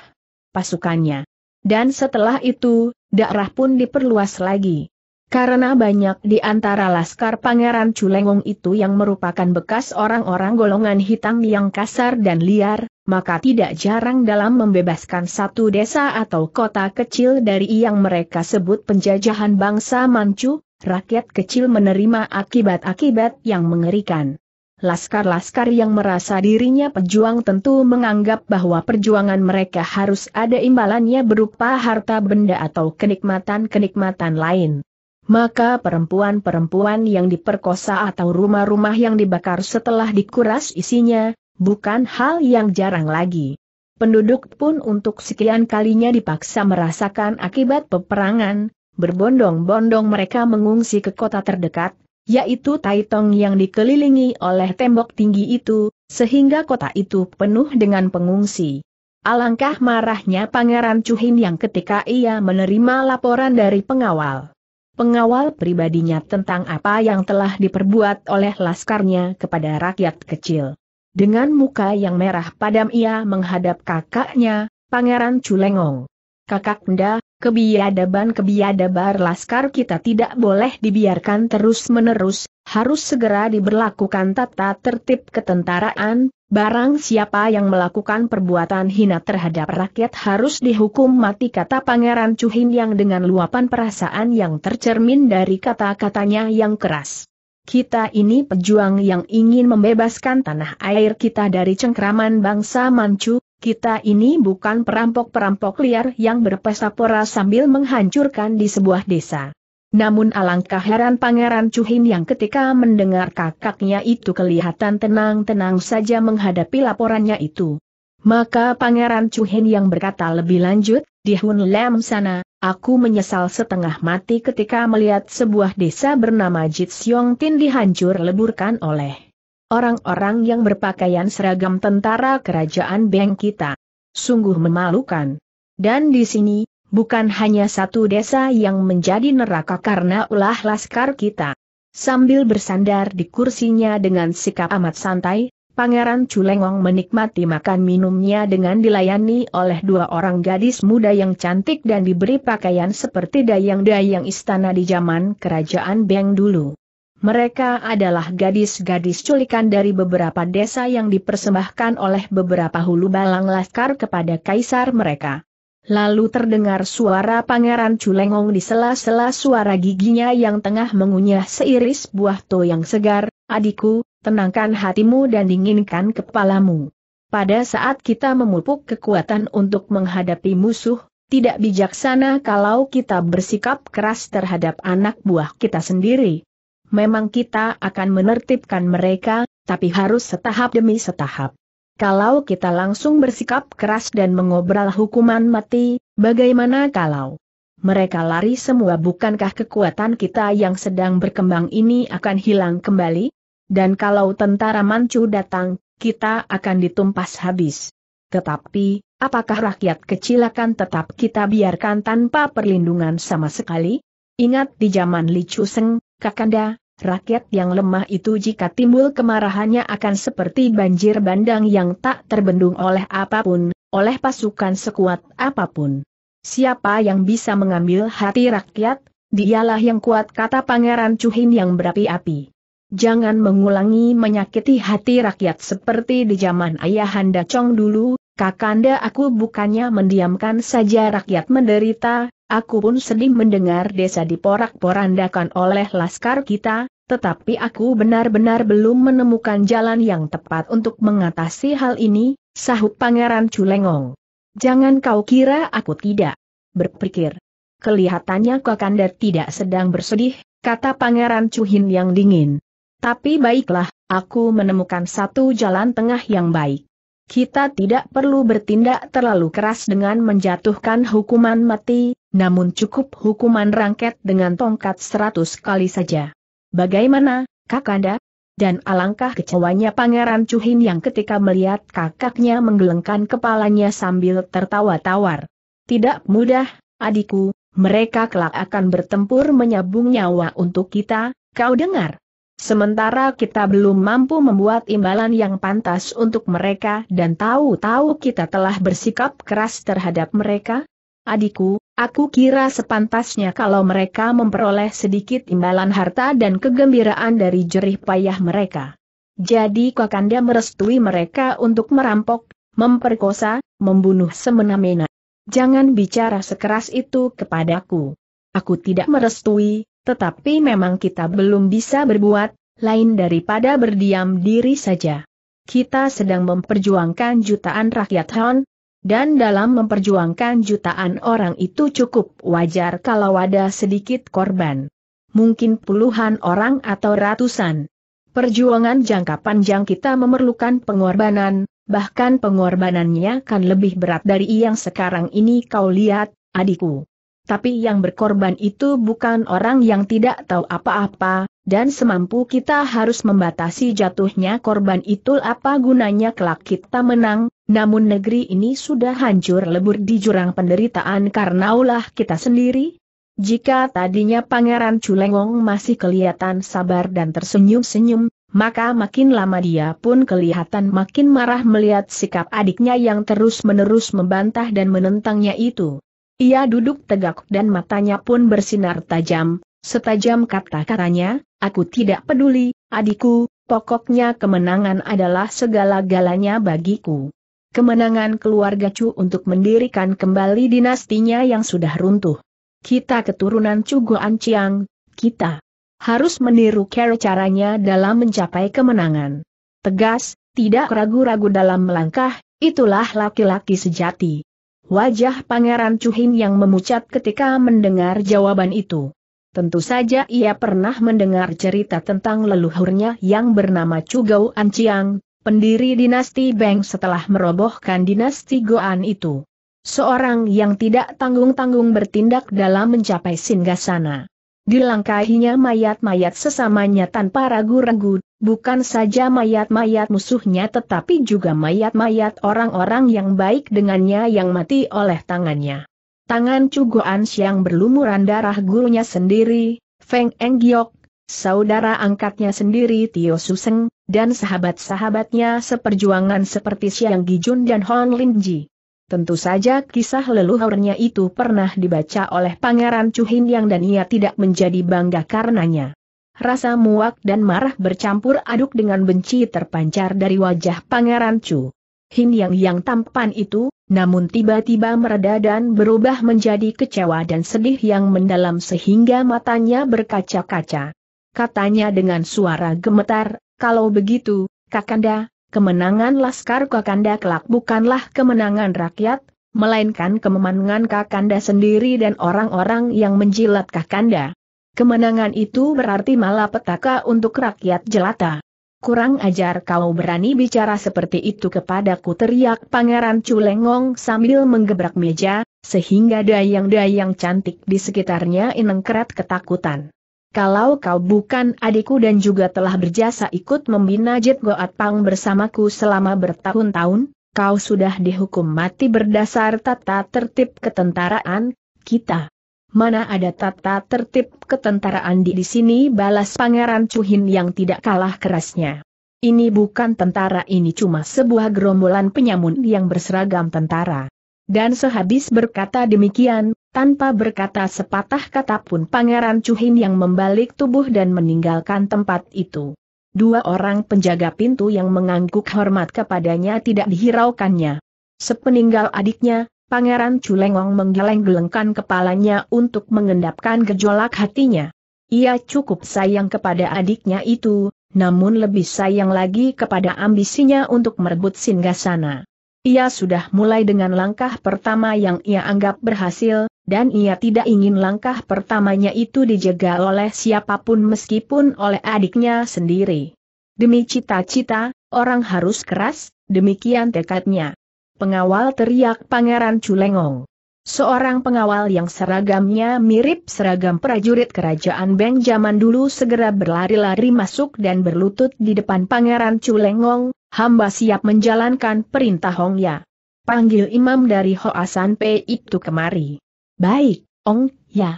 pasukannya. Dan setelah itu, daerah pun diperluas lagi. Karena banyak di antara laskar Pangeran Culengong itu yang merupakan bekas orang-orang golongan hitam yang kasar dan liar, maka tidak jarang dalam membebaskan satu desa atau kota kecil dari yang mereka sebut penjajahan bangsa Manchu, rakyat kecil menerima akibat-akibat yang mengerikan. Laskar-laskar yang merasa dirinya pejuang tentu menganggap bahwa perjuangan mereka harus ada imbalannya berupa harta benda atau kenikmatan-kenikmatan lain. Maka perempuan-perempuan yang diperkosa atau rumah-rumah yang dibakar setelah dikuras isinya, bukan hal yang jarang lagi. Penduduk pun untuk sekian kalinya dipaksa merasakan akibat peperangan, berbondong-bondong mereka mengungsi ke kota terdekat, yaitu Taitong yang dikelilingi oleh tembok tinggi itu, sehingga kota itu penuh dengan pengungsi. Alangkah marahnya Pangeran Hin yang ketika ia menerima laporan dari pengawal. Pengawal pribadinya tentang apa yang telah diperbuat oleh laskarnya kepada rakyat kecil. Dengan muka yang merah padam ia menghadap kakaknya, Pangeran Culengong. Kakak Nda, kebiadaban-kebiadabar laskar kita tidak boleh dibiarkan terus-menerus, harus segera diberlakukan tata tertib ketentaraan, barang siapa yang melakukan perbuatan hina terhadap rakyat harus dihukum mati kata Pangeran Cuhin yang dengan luapan perasaan yang tercermin dari kata-katanya yang keras. Kita ini pejuang yang ingin membebaskan tanah air kita dari cengkraman bangsa Manchu, kita ini bukan perampok-perampok liar yang berpesta-pora sambil menghancurkan di sebuah desa. Namun alangkah heran Pangeran Chuhin yang ketika mendengar kakaknya itu kelihatan tenang-tenang saja menghadapi laporannya itu. Maka Pangeran Chuhin yang berkata lebih lanjut, di Hun Lam sana, Aku menyesal setengah mati ketika melihat sebuah desa bernama Jitsyong Tin dihancur leburkan oleh orang-orang yang berpakaian seragam tentara kerajaan Beng kita. Sungguh memalukan. Dan di sini, bukan hanya satu desa yang menjadi neraka karena ulah laskar kita. Sambil bersandar di kursinya dengan sikap amat santai, Pangeran Culengong menikmati makan minumnya dengan dilayani oleh dua orang gadis muda yang cantik dan diberi pakaian seperti dayang-dayang istana di zaman kerajaan Beng dulu. Mereka adalah gadis-gadis culikan dari beberapa desa yang dipersembahkan oleh beberapa hulu balang laskar kepada kaisar mereka. Lalu terdengar suara Pangeran Culengong di sela-sela suara giginya yang tengah mengunyah seiris buah to yang segar, adikku, tenangkan hatimu dan dinginkan kepalamu. Pada saat kita memupuk kekuatan untuk menghadapi musuh, tidak bijaksana kalau kita bersikap keras terhadap anak buah kita sendiri. Memang kita akan menertibkan mereka, tapi harus setahap demi setahap. Kalau kita langsung bersikap keras dan mengobral hukuman mati, bagaimana kalau mereka lari semua bukankah kekuatan kita yang sedang berkembang ini akan hilang kembali? Dan kalau tentara Manchu datang, kita akan ditumpas habis. Tetapi, apakah rakyat kecil akan tetap kita biarkan tanpa perlindungan sama sekali? Ingat di zaman Li Chuseng, Kakanda, rakyat yang lemah itu jika timbul kemarahannya akan seperti banjir bandang yang tak terbendung oleh apapun, oleh pasukan sekuat apapun. Siapa yang bisa mengambil hati rakyat, dialah yang kuat kata Pangeran Hin yang berapi-api jangan mengulangi menyakiti hati rakyat seperti di zaman ayahanda Chong dulu, kakanda aku bukannya mendiamkan saja rakyat menderita, aku pun sedih mendengar desa diporak-porandakan oleh laskar kita, tetapi aku benar-benar belum menemukan jalan yang tepat untuk mengatasi hal ini, sahut Pangeran Culengong. Jangan kau kira aku tidak berpikir. Kelihatannya Kakanda tidak sedang bersedih, kata Pangeran Cuhin yang dingin. Tapi baiklah, aku menemukan satu jalan tengah yang baik. Kita tidak perlu bertindak terlalu keras dengan menjatuhkan hukuman mati, namun cukup hukuman rangket dengan tongkat seratus kali saja. Bagaimana, Kakanda? Dan alangkah kecewanya Pangeran Cuhin yang ketika melihat kakaknya menggelengkan kepalanya sambil tertawa tawar. Tidak mudah, adikku, mereka kelak akan bertempur menyabung nyawa untuk kita, kau dengar? Sementara kita belum mampu membuat imbalan yang pantas untuk mereka dan tahu-tahu kita telah bersikap keras terhadap mereka? Adikku, aku kira sepantasnya kalau mereka memperoleh sedikit imbalan harta dan kegembiraan dari jerih payah mereka. Jadi Kakanda merestui mereka untuk merampok, memperkosa, membunuh semena-mena. Jangan bicara sekeras itu kepadaku. Aku tidak merestui, tetapi memang kita belum bisa berbuat, lain daripada berdiam diri saja. Kita sedang memperjuangkan jutaan rakyat Han, dan dalam memperjuangkan jutaan orang itu cukup wajar kalau ada sedikit korban. Mungkin puluhan orang atau ratusan. Perjuangan jangka panjang kita memerlukan pengorbanan, bahkan pengorbanannya kan lebih berat dari yang sekarang ini kau lihat, adikku. Tapi yang berkorban itu bukan orang yang tidak tahu apa-apa, dan semampu kita harus membatasi jatuhnya korban itu apa gunanya kelak kita menang, namun negeri ini sudah hancur lebur di jurang penderitaan karena ulah kita sendiri. Jika tadinya Pangeran Culengong masih kelihatan sabar dan tersenyum-senyum, maka makin lama dia pun kelihatan makin marah melihat sikap adiknya yang terus-menerus membantah dan menentangnya itu. Ia duduk tegak dan matanya pun bersinar tajam, setajam kata-katanya, aku tidak peduli, adikku, pokoknya kemenangan adalah segala-galanya bagiku. Kemenangan keluarga Chu untuk mendirikan kembali dinastinya yang sudah runtuh. Kita keturunan Chu Goan Chiang, kita harus meniru cara caranya dalam mencapai kemenangan. Tegas, tidak ragu-ragu dalam melangkah, itulah laki-laki sejati. Wajah Pangeran Cuhin yang memucat ketika mendengar jawaban itu. Tentu saja ia pernah mendengar cerita tentang leluhurnya yang bernama Cugau Anciang, pendiri dinasti Beng setelah merobohkan dinasti Goan itu. Seorang yang tidak tanggung-tanggung bertindak dalam mencapai singgasana. Dilangkahinya mayat-mayat sesamanya tanpa ragu-ragu, bukan saja mayat-mayat musuhnya tetapi juga mayat-mayat orang-orang yang baik dengannya yang mati oleh tangannya. Tangan Cugoan Siang berlumuran darah gurunya sendiri, Feng Enggiok, saudara angkatnya sendiri Tio Suseng, dan sahabat-sahabatnya seperjuangan seperti Siang Gijun dan Hon Linji. Tentu saja kisah leluhurnya itu pernah dibaca oleh Pangeran Chu Hin Yang dan ia tidak menjadi bangga karenanya. Rasa muak dan marah bercampur aduk dengan benci terpancar dari wajah Pangeran Chu. Hin Yang yang tampan itu, namun tiba-tiba mereda dan berubah menjadi kecewa dan sedih yang mendalam sehingga matanya berkaca-kaca. Katanya dengan suara gemetar, kalau begitu, Kakanda, kemenangan Laskar Kakanda kelak bukanlah kemenangan rakyat, melainkan kemenangan Kakanda sendiri dan orang-orang yang menjilat Kakanda. Kemenangan itu berarti malapetaka untuk rakyat jelata. Kurang ajar kau berani bicara seperti itu kepadaku teriak Pangeran Culengong sambil menggebrak meja, sehingga dayang-dayang cantik di sekitarnya inengkeret ketakutan. Kalau kau bukan adikku dan juga telah berjasa ikut membina Jet Goat Pang bersamaku selama bertahun-tahun, kau sudah dihukum mati berdasar tata tertib ketentaraan, kita mana ada tata tertib ketentaraan di, sini balas Pangeran Cuhin yang tidak kalah kerasnya. Ini bukan tentara ini cuma sebuah gerombolan penyamun yang berseragam tentara. Dan sehabis berkata demikian, tanpa berkata sepatah kata pun Pangeran Cuhin yang membalik tubuh dan meninggalkan tempat itu. Dua orang penjaga pintu yang mengangguk hormat kepadanya tidak dihiraukannya. Sepeninggal adiknya, Pangeran Culengong menggeleng-gelengkan kepalanya untuk mengendapkan gejolak hatinya. Ia cukup sayang kepada adiknya itu, namun lebih sayang lagi kepada ambisinya untuk merebut singgasana. Ia sudah mulai dengan langkah pertama yang ia anggap berhasil, dan ia tidak ingin langkah pertamanya itu dijaga oleh siapapun meskipun oleh adiknya sendiri. Demi cita-cita, orang harus keras, demikian tekadnya. Pengawal teriak Pangeran Culengong. Seorang pengawal yang seragamnya mirip seragam prajurit kerajaan Beng zaman dulu segera berlari-lari masuk dan berlutut di depan Pangeran Culengong, hamba siap menjalankan perintah Hongya. Panggil imam dari Hoasan P itu kemari. Baik, Ong, ya.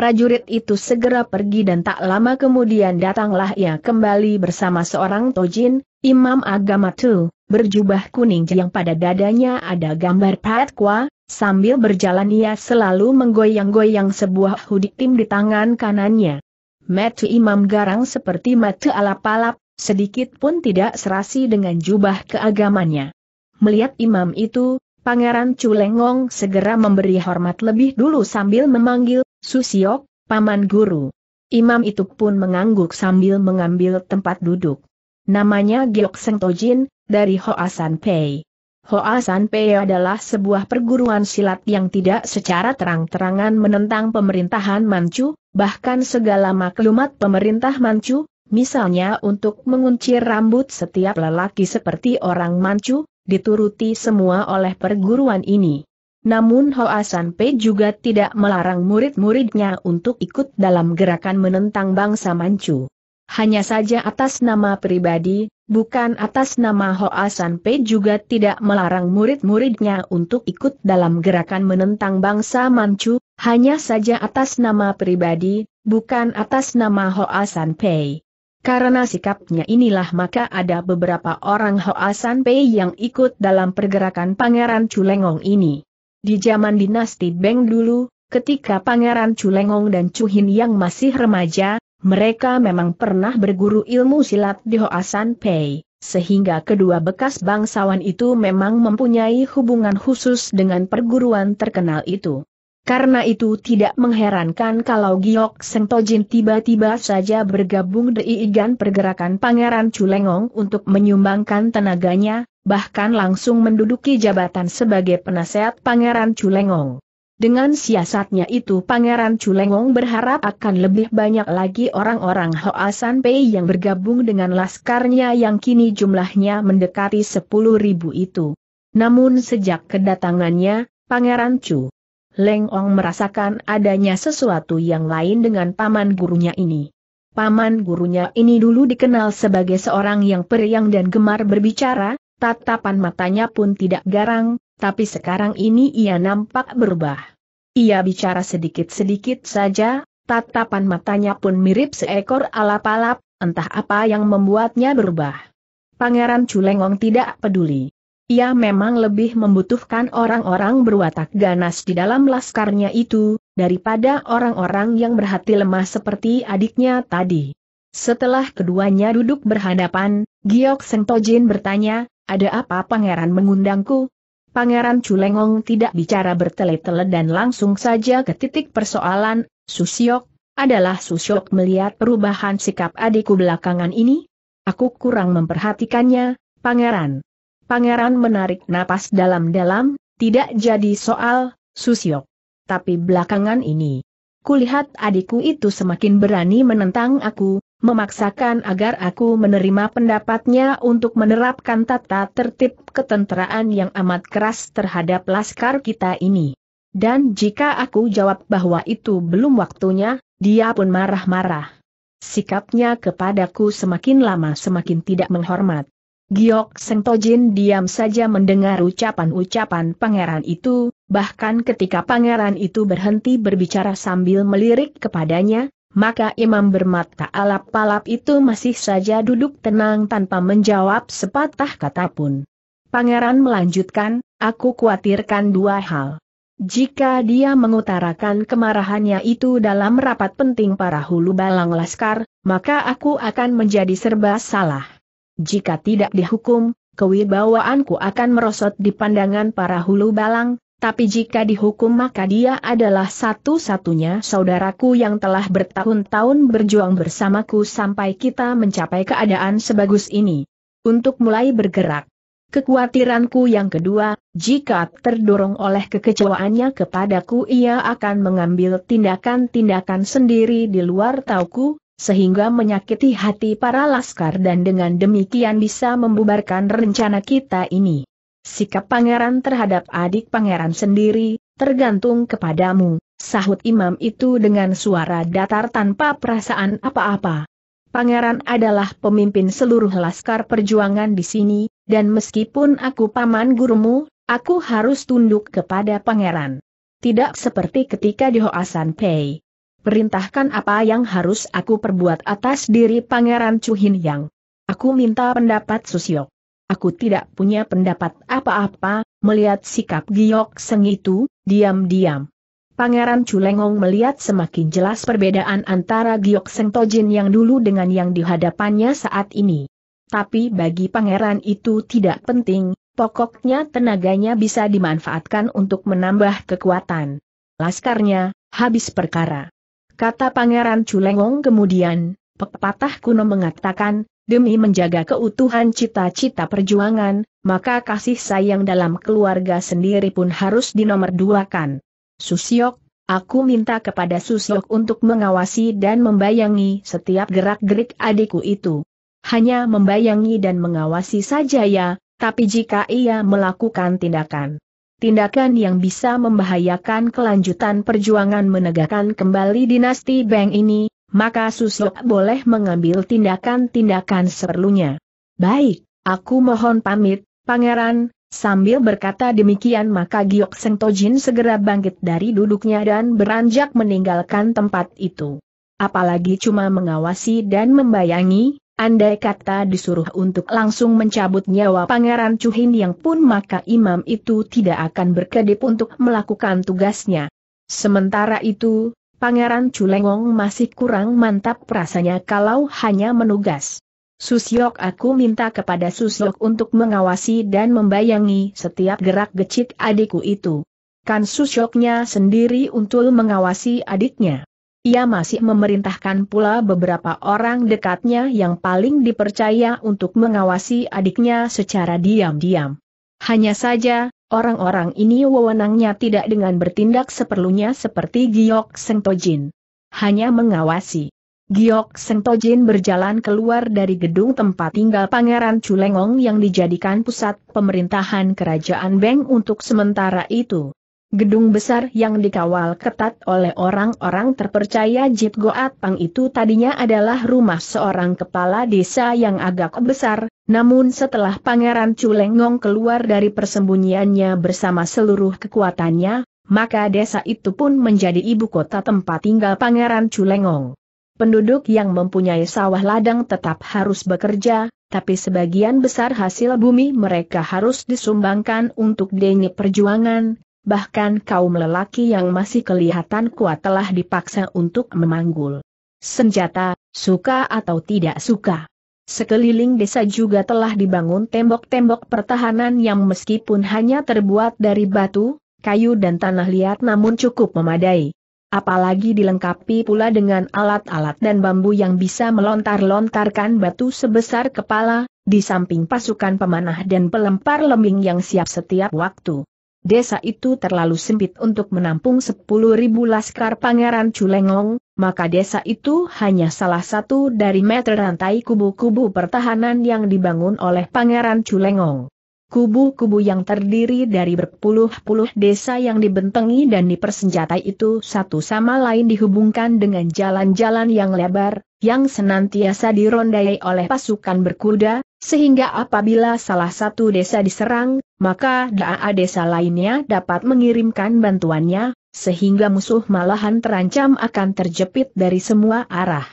Prajurit itu segera pergi dan tak lama kemudian datanglah ia kembali bersama seorang tojin, imam agama tu, berjubah kuning yang pada dadanya ada gambar patkwa, sambil berjalan ia selalu menggoyang-goyang sebuah hudi tim di tangan kanannya. Metu imam garang seperti metu alap-alap, sedikit pun tidak serasi dengan jubah keagamannya. Melihat imam itu, Pangeran Culengong segera memberi hormat lebih dulu sambil memanggil, Susiok, paman guru. Imam itu pun mengangguk sambil mengambil tempat duduk. Namanya Giok Seng Tojin, dari Hoasan San Pei. Hoa Pei adalah sebuah perguruan silat yang tidak secara terang-terangan menentang pemerintahan Manchu, bahkan segala maklumat pemerintah Manchu, misalnya untuk menguncir rambut setiap lelaki seperti orang Manchu, dituruti semua oleh perguruan ini. Namun Hoasan P juga tidak melarang murid-muridnya untuk ikut dalam gerakan menentang bangsa Manchu. Hanya saja atas nama pribadi, bukan atas nama Hoasan P juga tidak melarang murid-muridnya untuk ikut dalam gerakan menentang bangsa Manchu, hanya saja atas nama pribadi, bukan atas nama Hoasan P. Karena sikapnya inilah maka ada beberapa orang Hoasan P yang ikut dalam pergerakan Pangeran Culengong ini. Di zaman dinasti Beng dulu, ketika Pangeran Culengong dan Cuhin yang masih remaja, mereka memang pernah berguru ilmu silat di Hoasan Pei, sehingga kedua bekas bangsawan itu memang mempunyai hubungan khusus dengan perguruan terkenal itu. Karena itu tidak mengherankan kalau Giok Sentojin tiba-tiba saja bergabung di igan pergerakan Pangeran Culengong untuk menyumbangkan tenaganya, bahkan langsung menduduki jabatan sebagai penasehat Pangeran Culengong. Dengan siasatnya itu Pangeran Culengong berharap akan lebih banyak lagi orang-orang Hoasan Pei yang bergabung dengan laskarnya yang kini jumlahnya mendekati 10 ribu itu. Namun sejak kedatangannya, Pangeran Chu Leng merasakan adanya sesuatu yang lain dengan paman gurunya ini. Paman gurunya ini dulu dikenal sebagai seorang yang periang dan gemar berbicara, tatapan matanya pun tidak garang, tapi sekarang ini ia nampak berubah. Ia bicara sedikit-sedikit saja, tatapan matanya pun mirip seekor alap-alap, entah apa yang membuatnya berubah. Pangeran Culengong tidak peduli. Ia memang lebih membutuhkan orang-orang berwatak ganas di dalam laskarnya itu, daripada orang-orang yang berhati lemah seperti adiknya tadi. Setelah keduanya duduk berhadapan, Giok Sentojin bertanya, ada apa pangeran mengundangku? Pangeran Culengong tidak bicara bertele-tele dan langsung saja ke titik persoalan, Susyok, adalah Susyok melihat perubahan sikap adikku belakangan ini? Aku kurang memperhatikannya, pangeran. Pangeran menarik napas dalam-dalam, tidak jadi soal, Susyok. Tapi belakangan ini, kulihat adikku itu semakin berani menentang aku, memaksakan agar aku menerima pendapatnya untuk menerapkan tata tertib ketenteraan yang amat keras terhadap laskar kita ini. Dan jika aku jawab bahwa itu belum waktunya, dia pun marah-marah. Sikapnya kepadaku semakin lama semakin tidak menghormat. Giok Sentojin diam saja mendengar ucapan-ucapan pangeran itu, bahkan ketika pangeran itu berhenti berbicara sambil melirik kepadanya, maka imam bermata alap-alap itu masih saja duduk tenang tanpa menjawab sepatah kata pun. Pangeran melanjutkan, aku khawatirkan dua hal. Jika dia mengutarakan kemarahannya itu dalam rapat penting para hulu balang laskar, maka aku akan menjadi serba salah. Jika tidak dihukum, kewibawaanku akan merosot di pandangan para hulu balang, tapi jika dihukum maka dia adalah satu-satunya saudaraku yang telah bertahun-tahun berjuang bersamaku sampai kita mencapai keadaan sebagus ini. Untuk mulai bergerak. Kekhawatiranku yang kedua, jika terdorong oleh kekecewaannya kepadaku ia akan mengambil tindakan-tindakan sendiri di luar tauku, sehingga menyakiti hati para laskar dan dengan demikian bisa membubarkan rencana kita ini. Sikap pangeran terhadap adik pangeran sendiri, tergantung kepadamu, sahut imam itu dengan suara datar tanpa perasaan apa-apa. Pangeran adalah pemimpin seluruh laskar perjuangan di sini, dan meskipun aku paman gurumu, aku harus tunduk kepada pangeran. Tidak seperti ketika di Hoasan Pei. Perintahkan apa yang harus aku perbuat atas diri Pangeran Chu Hin Yang. Aku minta pendapat Susiok. Aku tidak punya pendapat apa-apa, melihat sikap Giok Seng itu, diam-diam. Pangeran Culengong melihat semakin jelas perbedaan antara Giok Seng Tojin yang dulu dengan yang dihadapannya saat ini. Tapi bagi pangeran itu tidak penting, pokoknya tenaganya bisa dimanfaatkan untuk menambah kekuatan. Laskarnya, habis perkara. Kata pangeran Culengong kemudian, pepatah kuno mengatakan, demi menjaga keutuhan cita-cita perjuangan, maka kasih sayang dalam keluarga sendiri pun harus dinomorduakan. Susiok, aku minta kepada Susiok untuk mengawasi dan membayangi setiap gerak-gerik adikku itu. Hanya membayangi dan mengawasi saja ya, tapi jika ia melakukan tindakan tindakan yang bisa membahayakan kelanjutan perjuangan menegakkan kembali dinasti Beng ini, maka Susuk boleh mengambil tindakan-tindakan seperlunya. Baik, aku mohon pamit, pangeran, Sambil berkata demikian maka Giok Seng Tojin segera bangkit dari duduknya dan beranjak meninggalkan tempat itu. Apalagi cuma mengawasi dan membayangi, andai kata disuruh untuk langsung mencabut nyawa Pangeran Cuhin yang pun maka imam itu tidak akan berkedip untuk melakukan tugasnya. Sementara itu, Pangeran Culengong masih kurang mantap rasanya kalau hanya menugas. Susyok aku minta kepada Susyok untuk mengawasi dan membayangi setiap gerak gecik adikku itu. Kan Susyoknya sendiri untuk mengawasi adiknya. Ia masih memerintahkan pula beberapa orang dekatnya yang paling dipercaya untuk mengawasi adiknya secara diam-diam. Hanya saja, Orang-orang ini wewenangnya tidak dengan bertindak seperlunya seperti Giok Sengtojin. Hanya mengawasi. Giok Sengtojin berjalan keluar dari gedung tempat tinggal Pangeran Culengong yang dijadikan pusat pemerintahan kerajaan Beng untuk sementara itu. Gedung besar yang dikawal ketat oleh orang-orang terpercaya Jip Goat Pang itu tadinya adalah rumah seorang kepala desa yang agak besar, namun setelah Pangeran Culengong keluar dari persembunyiannya bersama seluruh kekuatannya, maka desa itu pun menjadi ibu kota tempat tinggal Pangeran Culengong. Penduduk yang mempunyai sawah ladang tetap harus bekerja, tapi sebagian besar hasil bumi mereka harus disumbangkan untuk denyi perjuangan, bahkan kaum lelaki yang masih kelihatan kuat telah dipaksa untuk memanggul. Senjata, suka atau tidak suka. Sekeliling desa juga telah dibangun tembok-tembok pertahanan yang meskipun hanya terbuat dari batu, kayu dan tanah liat namun cukup memadai. Apalagi dilengkapi pula dengan alat-alat dan bambu yang bisa melontar-lontarkan batu sebesar kepala, di samping pasukan pemanah dan pelempar lembing yang siap setiap waktu. Desa itu terlalu sempit untuk menampung 10.000 laskar Pangeran Culengong, maka desa itu hanya salah satu dari meter rantai kubu-kubu pertahanan yang dibangun oleh Pangeran Culengong. Kubu-kubu yang terdiri dari berpuluh-puluh desa yang dibentengi dan dipersenjatai itu satu sama lain dihubungkan dengan jalan-jalan yang lebar, yang senantiasa dirondai oleh pasukan berkuda, sehingga apabila salah satu desa diserang, maka da'a desa lainnya dapat mengirimkan bantuannya, sehingga musuh malahan terancam akan terjepit dari semua arah.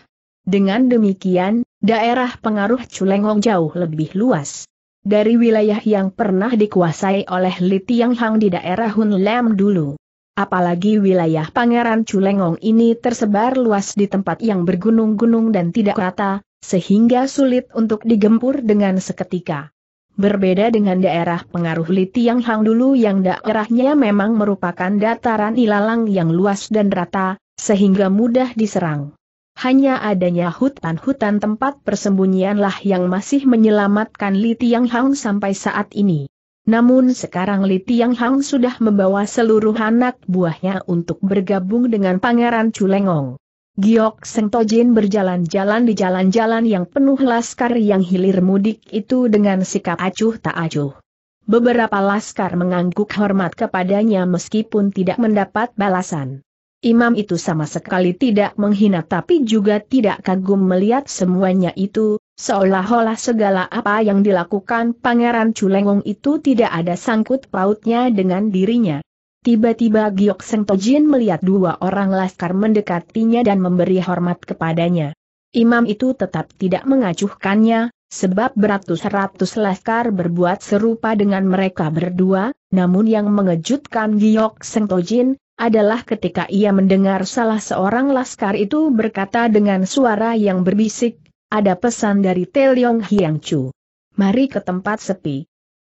Dengan demikian, daerah pengaruh Culengong jauh lebih luas. Dari wilayah yang pernah dikuasai oleh Li Tiang Hang di daerah Hun Lam dulu. Apalagi wilayah Pangeran Culengong ini tersebar luas di tempat yang bergunung-gunung dan tidak rata, sehingga sulit untuk digempur dengan seketika. Berbeda dengan daerah pengaruh Li Hang dulu yang daerahnya memang merupakan dataran ilalang yang luas dan rata, sehingga mudah diserang. Hanya adanya hutan-hutan tempat persembunyianlah yang masih menyelamatkan Li Hang sampai saat ini. Namun sekarang Li Hang sudah membawa seluruh anak buahnya untuk bergabung dengan Pangeran Culengong. Giok Seng Tojin berjalan-jalan di jalan-jalan yang penuh laskar yang hilir mudik itu dengan sikap acuh tak acuh. Beberapa laskar mengangguk hormat kepadanya meskipun tidak mendapat balasan. Imam itu sama sekali tidak menghina tapi juga tidak kagum melihat semuanya itu, seolah-olah segala apa yang dilakukan Pangeran Culengong itu tidak ada sangkut pautnya dengan dirinya. Tiba-tiba Giok Seng Tojin melihat dua orang laskar mendekatinya dan memberi hormat kepadanya. Imam itu tetap tidak mengacuhkannya, sebab beratus-ratus laskar berbuat serupa dengan mereka berdua, namun yang mengejutkan Giok Seng Tojin adalah ketika ia mendengar salah seorang laskar itu berkata dengan suara yang berbisik, ada pesan dari Teliong Hiang Chu. Mari ke tempat sepi,